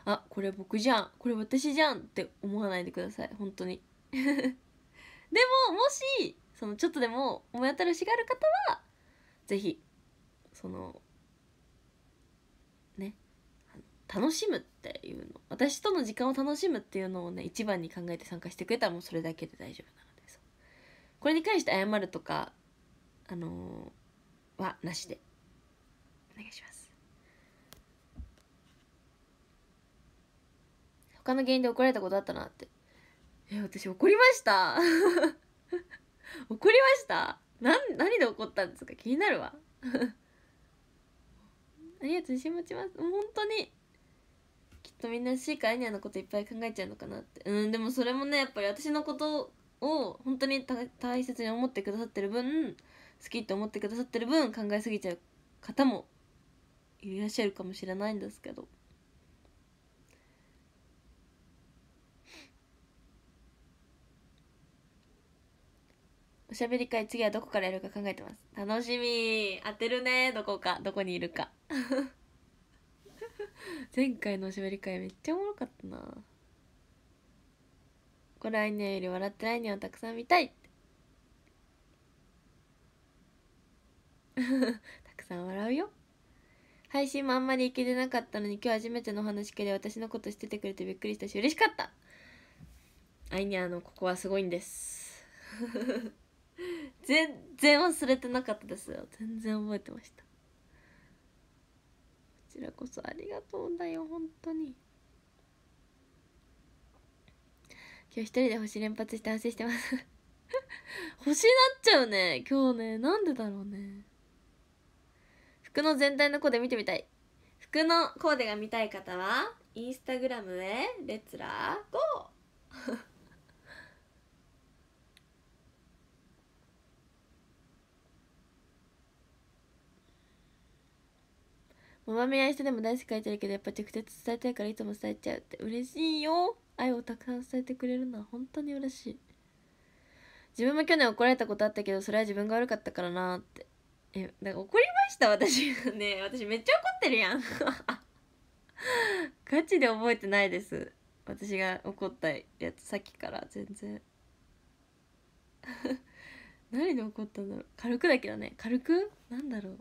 あ、これ僕じゃん。これ私じゃんって思わないでください。本当に。でも、もし、そのちょっとでも思い当たる節がある方は、ぜひそのね楽しむっていうの私との時間を楽しむっていうのをね一番に考えて参加してくれたらもうそれだけで大丈夫なのでこれに関して謝るとかあのー、はなしでお願いします他の原因で怒られたことあったなってえ私怒りました 怒りましたなん何で怒ったんですか気になるわありがとう自信持ちます本当にきっとみんなシーカーアニアのこといっぱい考えちゃうのかなってうんでもそれもねやっぱり私のことを本当に大切に思ってくださってる分好きって思ってくださってる分考えすぎちゃう方もいらっしゃるかもしれないんですけどおしゃべり会次はどこからやるか考えてます楽しみ当てるねどこかどこにいるか 前回のおしゃべり会めっちゃおもろかったなこれアイニャより笑ってないにはたくさん見たい たくさん笑うよ配信もあんまりいけてなかったのに今日初めてのお話会で私のことしててくれてびっくりしたし嬉しかったアイニャのここはすごいんです 全然忘れてなかったですよ全然覚えてましたこちらこそありがとうだよ本当に今日一人で星連発して反省してます 星なっちゃうね今日ねなんでだろうね服の全体のコーデ見てみたい服のコーデが見たい方はインスタグラムへレッツラーゴー豆や人でも大好き書いてるけどやっぱ直接伝えたいからいつも伝えちゃうって嬉しいよ愛をたくさん伝えてくれるのは本当に嬉しい自分も去年怒られたことあったけどそれは自分が悪かったからなってえだから怒りました私ね私めっちゃ怒ってるやん ガチで覚えてないです私が怒ったやつさっきから全然 何で怒ったんだろう軽くだけどね軽くなんだろう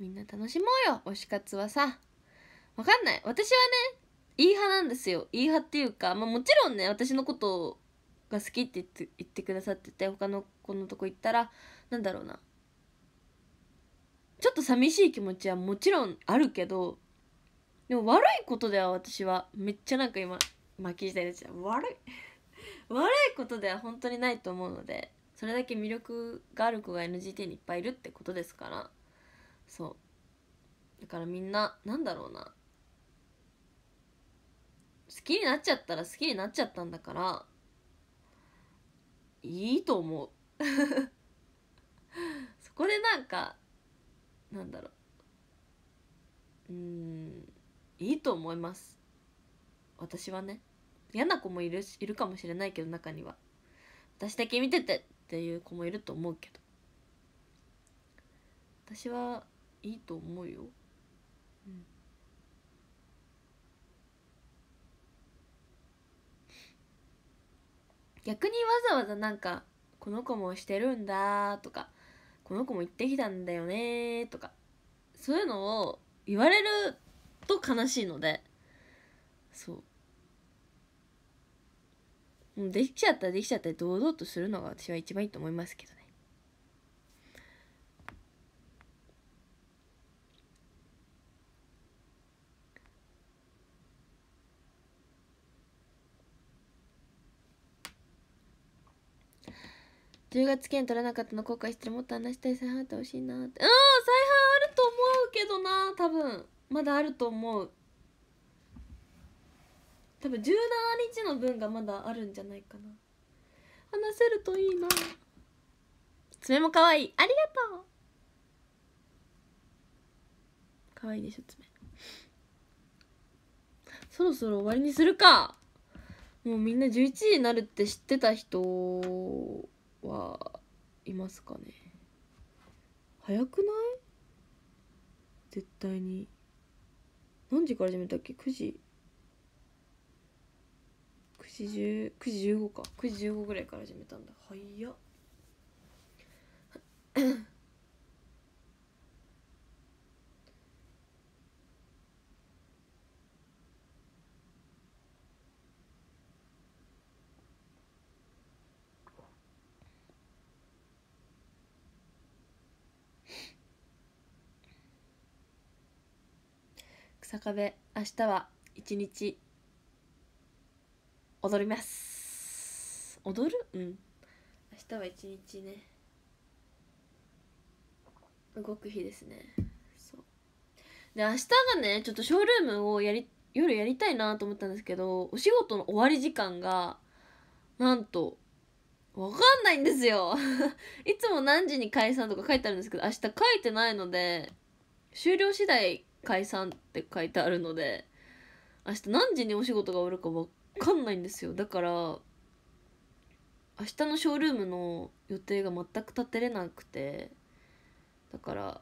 みんな楽しもうよ推し活はさわかんない私はねいい派なんですよいい派っていうか、まあ、もちろんね私のことが好きって言って言ってくださってて他の子のとこ行ったらなんだろうなちょっと寂しい気持ちはもちろんあるけどでも悪いことでは私はめっちゃなんか今巻き舌でした悪い 悪いことでは本当にないと思うのでそれだけ魅力がある子が NGT にいっぱいいるってことですからそうだからみんななんだろうな好きになっちゃったら好きになっちゃったんだからいいと思う そこでなんかなんだろううんいいと思います私はね嫌な子もいるいるかもしれないけど中には私だけ見ててっていう子もいると思うけど私はいいと思うよ。うん、逆にわざわざなんか「この子もしてるんだ」とか「この子も行ってきたんだよね」とかそういうのを言われると悲しいのでそう。もうできちゃったらできちゃった堂々とするのが私は一番いいと思いますけどね。10月券取らなかったの後悔してるもっと話したい再販あってほしいなってうん再販あると思うけどな多分まだあると思う多分17日の分がまだあるんじゃないかな話せるといいな爪も可愛いありがとう可愛いでしょ爪そろそろ終わりにするかもうみんな11時になるって知ってた人はいますかね早くない絶対に何時から始めたっけ9時9時10 9時15か9時15ぐらいから始めたんだ早っ草壁明日は一日踊ります踊るうん明日は一日ね動く日ですねそうで明日がねちょっとショールームをやり夜やりたいなと思ったんですけどお仕事の終わり時間がなんとわかんないんですよ いつも何時に解散とか書いてあるんですけど明日書いてないので終了次第解散って書いてあるので明日何時にお仕事が終わるか分かんないんですよだから明日のショールームの予定が全く立てれなくてだから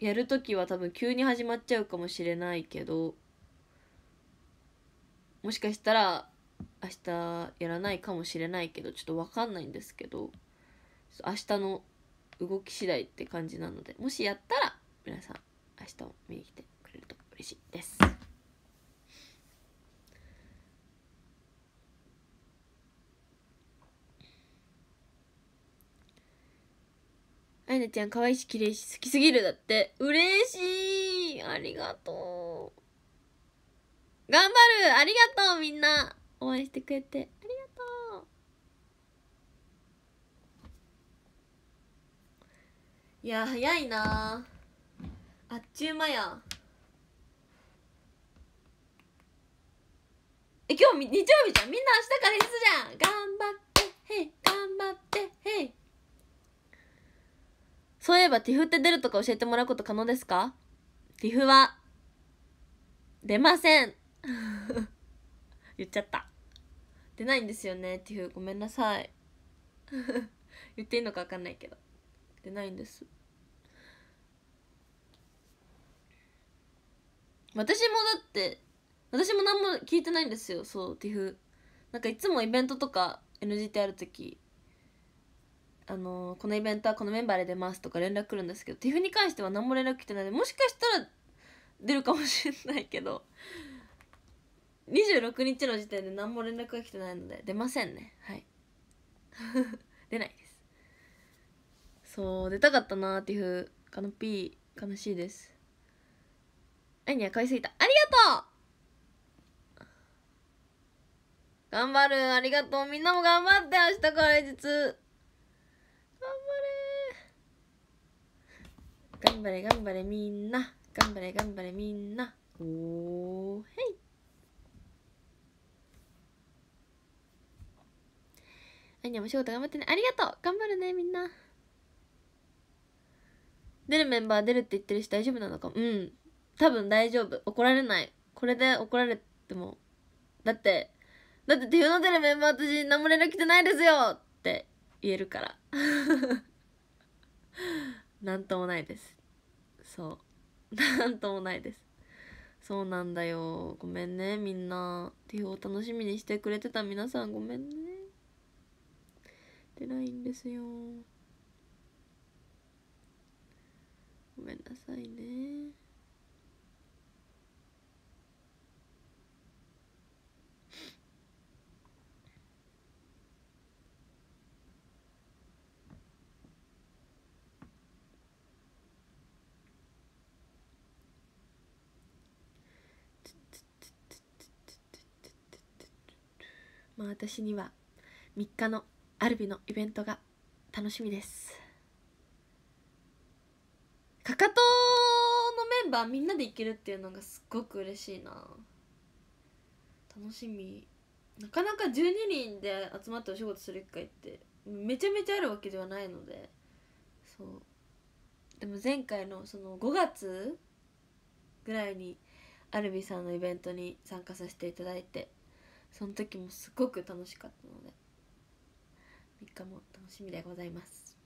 やる時は多分急に始まっちゃうかもしれないけどもしかしたら明日やらないかもしれないけどちょっと分かんないんですけど明日の動き次第って感じなのでもしやったら皆さん明日も見に来てくれると嬉しいですあやなちゃん可愛いし綺麗し好きすぎるだって嬉しいありがとう頑張るありがとうみんな応援してくれてありがとういや早いなあっちゅう間やえ今日日曜日じゃんみんな明日から必須じゃん頑張ってへい頑張ってへいそういえば TIFF って出るとか教えてもらうこと可能ですか ?TIFF は出ません 言っちゃった出ないんですよね TIFF ごめんなさい 言っていいのか分かんないけど出ないんです私もだって私も何も聞いてないんですよそうティフなんかいつもイベントとか NGT ある時あのー、このイベントはこのメンバーで出ますとか連絡来るんですけどティフに関しては何も連絡来てないでもしかしたら出るかもしれないけど26日の時点で何も連絡が来てないので出ませんねはい 出ないですそう出たかったなっていうかの P 悲しいです愛には可いすぎた。ありがとう頑張る。ありがとう。みんなも頑張って。明日から実。頑張れ。頑張れ、頑張れ、みんな。頑張れ、頑張れ、みんな。おー、へい。アニアも仕事頑張ってね。ありがとう頑張るね、みんな。出るメンバー出るって言ってるし大丈夫なのかも。うん。多分大丈夫怒られないこれで怒られてもだってだって手をの出るメンバー私何も連絡来てないですよって言えるから なんともないですそう なんともないですそうなんだよごめんねみんな手を楽しみにしてくれてた皆さんごめんね出ないんですよごめんなさいねまあ、私には3日のアルビのイベントが楽しみですかかとのメンバーみんなで行けるっていうのがすっごく嬉しいな楽しみなかなか12人で集まってお仕事する機会ってめちゃめちゃあるわけではないのでそうでも前回のその5月ぐらいにアルビさんのイベントに参加させていただいてその時もすごく楽しかったので3日も楽しみでございます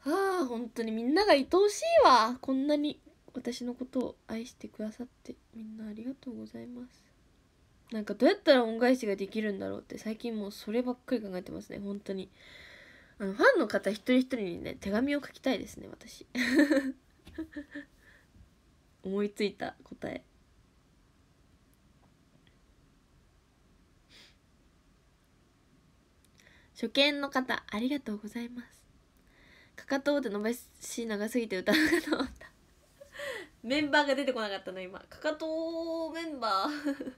はあ本当にみんなが愛おしいわこんなに私のことを愛してくださってみんなありがとうございますなんかどうやったら恩返しができるんだろうって最近もうそればっかり考えてますね本当にあのファンの方一人一人にね手紙を書きたいですね私 思いついた答え初見の方ありがとうございますかかとで伸ばし長すぎて歌うかと思ったメンバーが出てこなかったの今かかとメンバー3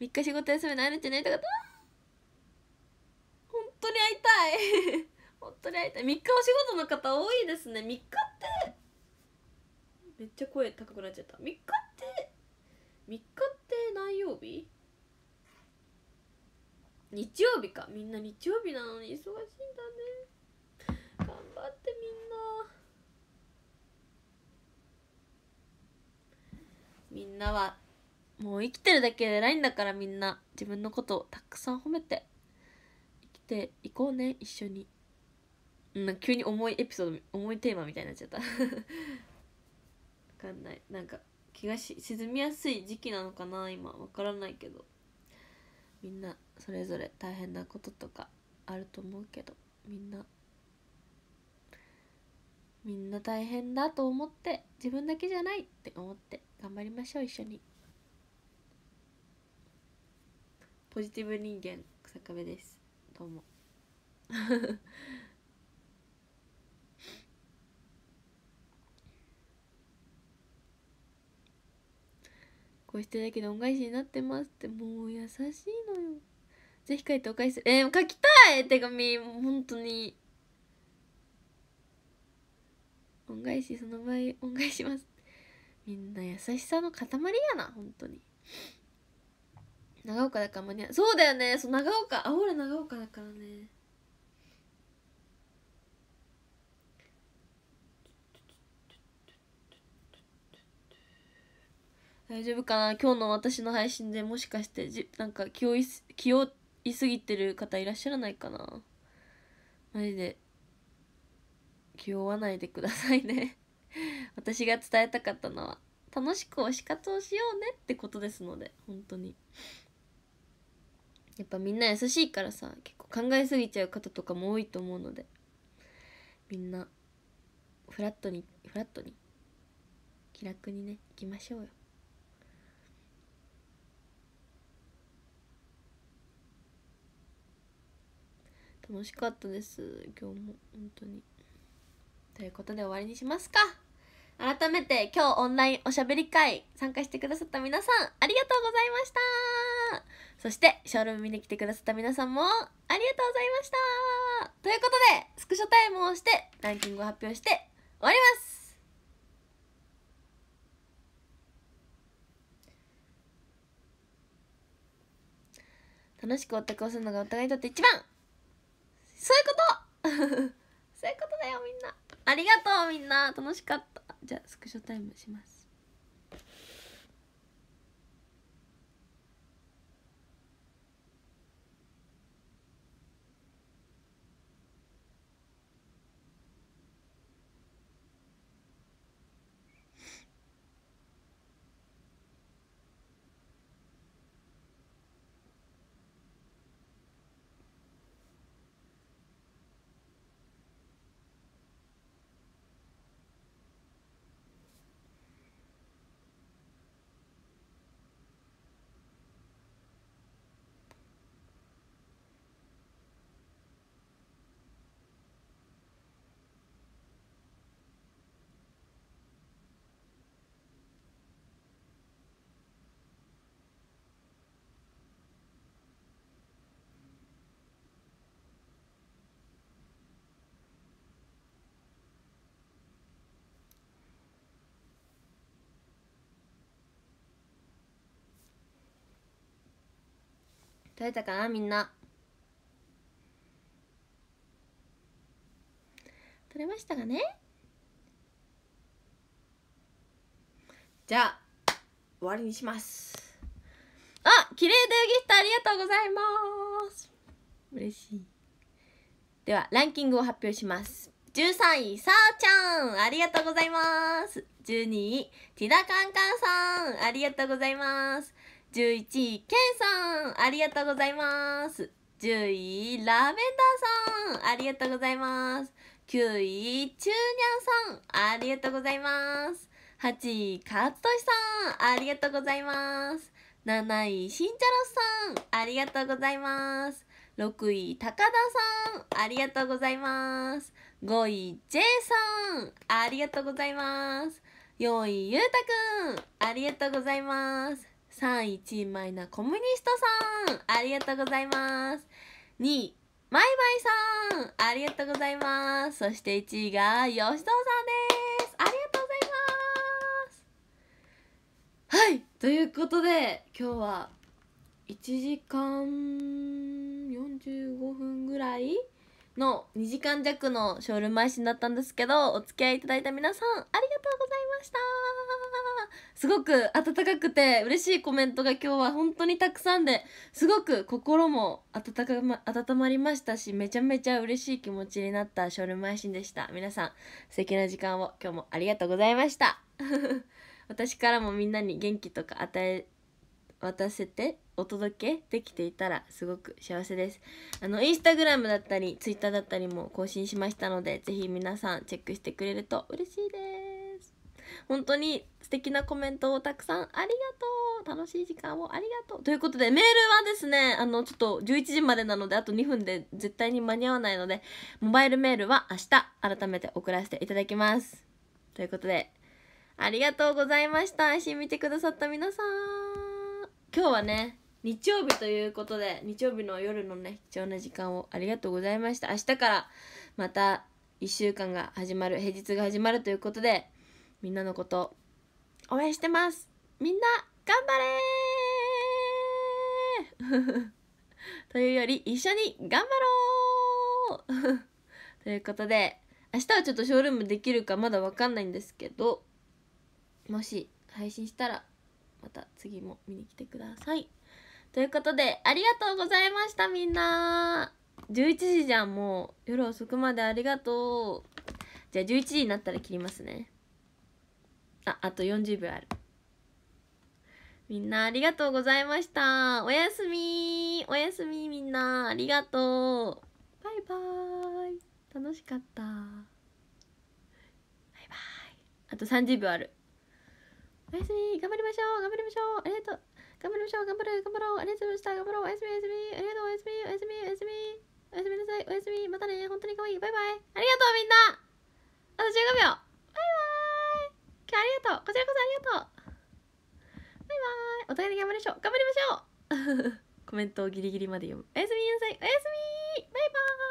日仕事休みのあるんじゃないとかと当に会いたい本当に会いたい3 日お仕事の方多いですね3日ってめっちゃ声高くなっちゃった3日って3日って何曜日日曜日かみんな日曜日なのに忙しいんだね頑張ってみんなみんなはもう生きてるだけ偉いんだからみんな自分のことをたくさん褒めてってこうね一緒になん急に重いエピソード重いテーマみたいになっちゃった分 かんないなんか気がし沈みやすい時期なのかな今分からないけどみんなそれぞれ大変なこととかあると思うけどみんなみんな大変だと思って自分だけじゃないって思って頑張りましょう一緒にポジティブ人間日下部ですと思う こうしてだけど恩返しになってますってもう優しいのよぜひ書いてお返しえー、書きたい手紙もう本当に恩返しその場合恩返しますみんな優しさの塊やな本当に長岡だから間に合うそうだよねそう長岡あ俺長岡だからね大丈夫かな今日の私の配信でもしかしてじなんか気をいす気をいすぎてる方いらっしゃらないかなマジで気負わないでくださいね 私が伝えたかったのは楽しく推し活をしようねってことですので本当にやっぱみんな優しいからさ結構考えすぎちゃう方とかも多いと思うのでみんなフラットにフラットに気楽にね行きましょうよ楽しかったです今日も本当にということで終わりにしますか改めて今日オンラインおしゃべり会参加してくださった皆さんありがとうございましたそしてショールーム見に来てくださった皆さんもありがとうございましたということでスクショタイムをしてランキングを発表して終わります楽しくおタをするのがお互いにとって一番そういうこと そういうことだよみんなありがとうみんな楽しかったじゃあスクショタイムします取れたかなみんな取れましたかねじゃあ終わりにしますあ綺麗だよギフトありがとうございます嬉しいではランキングを発表します13位さあちゃんありがとうございます12位ティダカンカンさんありがとうございます11位、ケンさん、ありがとうございます。10位、ラベンダーさん、ありがとうございます。9位、チューニャンさん、ありがとうございます。8位、カットシさん、ありがとうございます。7位、しんちゃろさん、ありがとうございます。6位、高田さん、ありがとうございます。5位、J さん、ありがとうございます。4位、ゆうたくん、ありがとうございます。3位、マイナコムニストさん、ありがとうございます。2位、マイマイさん、ありがとうございます。そして1位が、吉藤さんです。ありがとうございます。はい、ということで、今日は1時間45分ぐらいの2時間弱のショールーム配信だったんですけど、お付き合いいただいた皆さん、ありがとうございましたすごく温かくて嬉しいコメントが今日は本当にたくさんですごく心も温か、ま、温まりましたしめちゃめちゃ嬉しい気持ちになったショールーム配信でした皆さん素敵な時間を今日もありがとうございました 私からもみんなに元気とか与え渡せてお届けできていたらすごく幸せですあのインスタグラムだったりツイッターだったりも更新しましたので是非皆さんチェックしてくれると嬉しいです本当に素敵なコメントをたくさんありがとう楽しい時間をありがとうということでメールはですねあのちょっと11時までなのであと2分で絶対に間に合わないのでモバイルメールは明日改めて送らせていただきますということでありがとうございました配信見てくださった皆さん今日はね日曜日ということで日曜日の夜のね貴重な時間をありがとうございました明日からまた1週間が始まる平日が始まるということでみんなのこと応援してますみんな頑張れー というより一緒に頑張ろう ということで明日はちょっとショールームできるかまだ分かんないんですけどもし配信したらまた次も見に来てください。ということで、ありがとうございました、みんな。11時じゃん、もう。夜遅くまでありがとう。じゃあ11時になったら切りますね。あ、あと40秒ある。みんなありがとうございました。おやすみおやすみみんな。ありがとう。バイバーイ。楽しかった。バイバイ。あと30秒ある。おやすみ頑張りましょう頑張りましょうありがとう頑張りましょう頑張る頑張ろうありがとうございました頑張ろうおやすみおやすみありがとうおやすみおやすみおやすみおやすみなさいおやすみまたね本当に可愛いバイバイありがとうみんなあと15秒バイバイ今日ありがとうこちらこそありがとうバイバイお互いに頑張りましょう頑張りましょう コメントをギリギリまで読むおやすみなさいおやすみバイバイ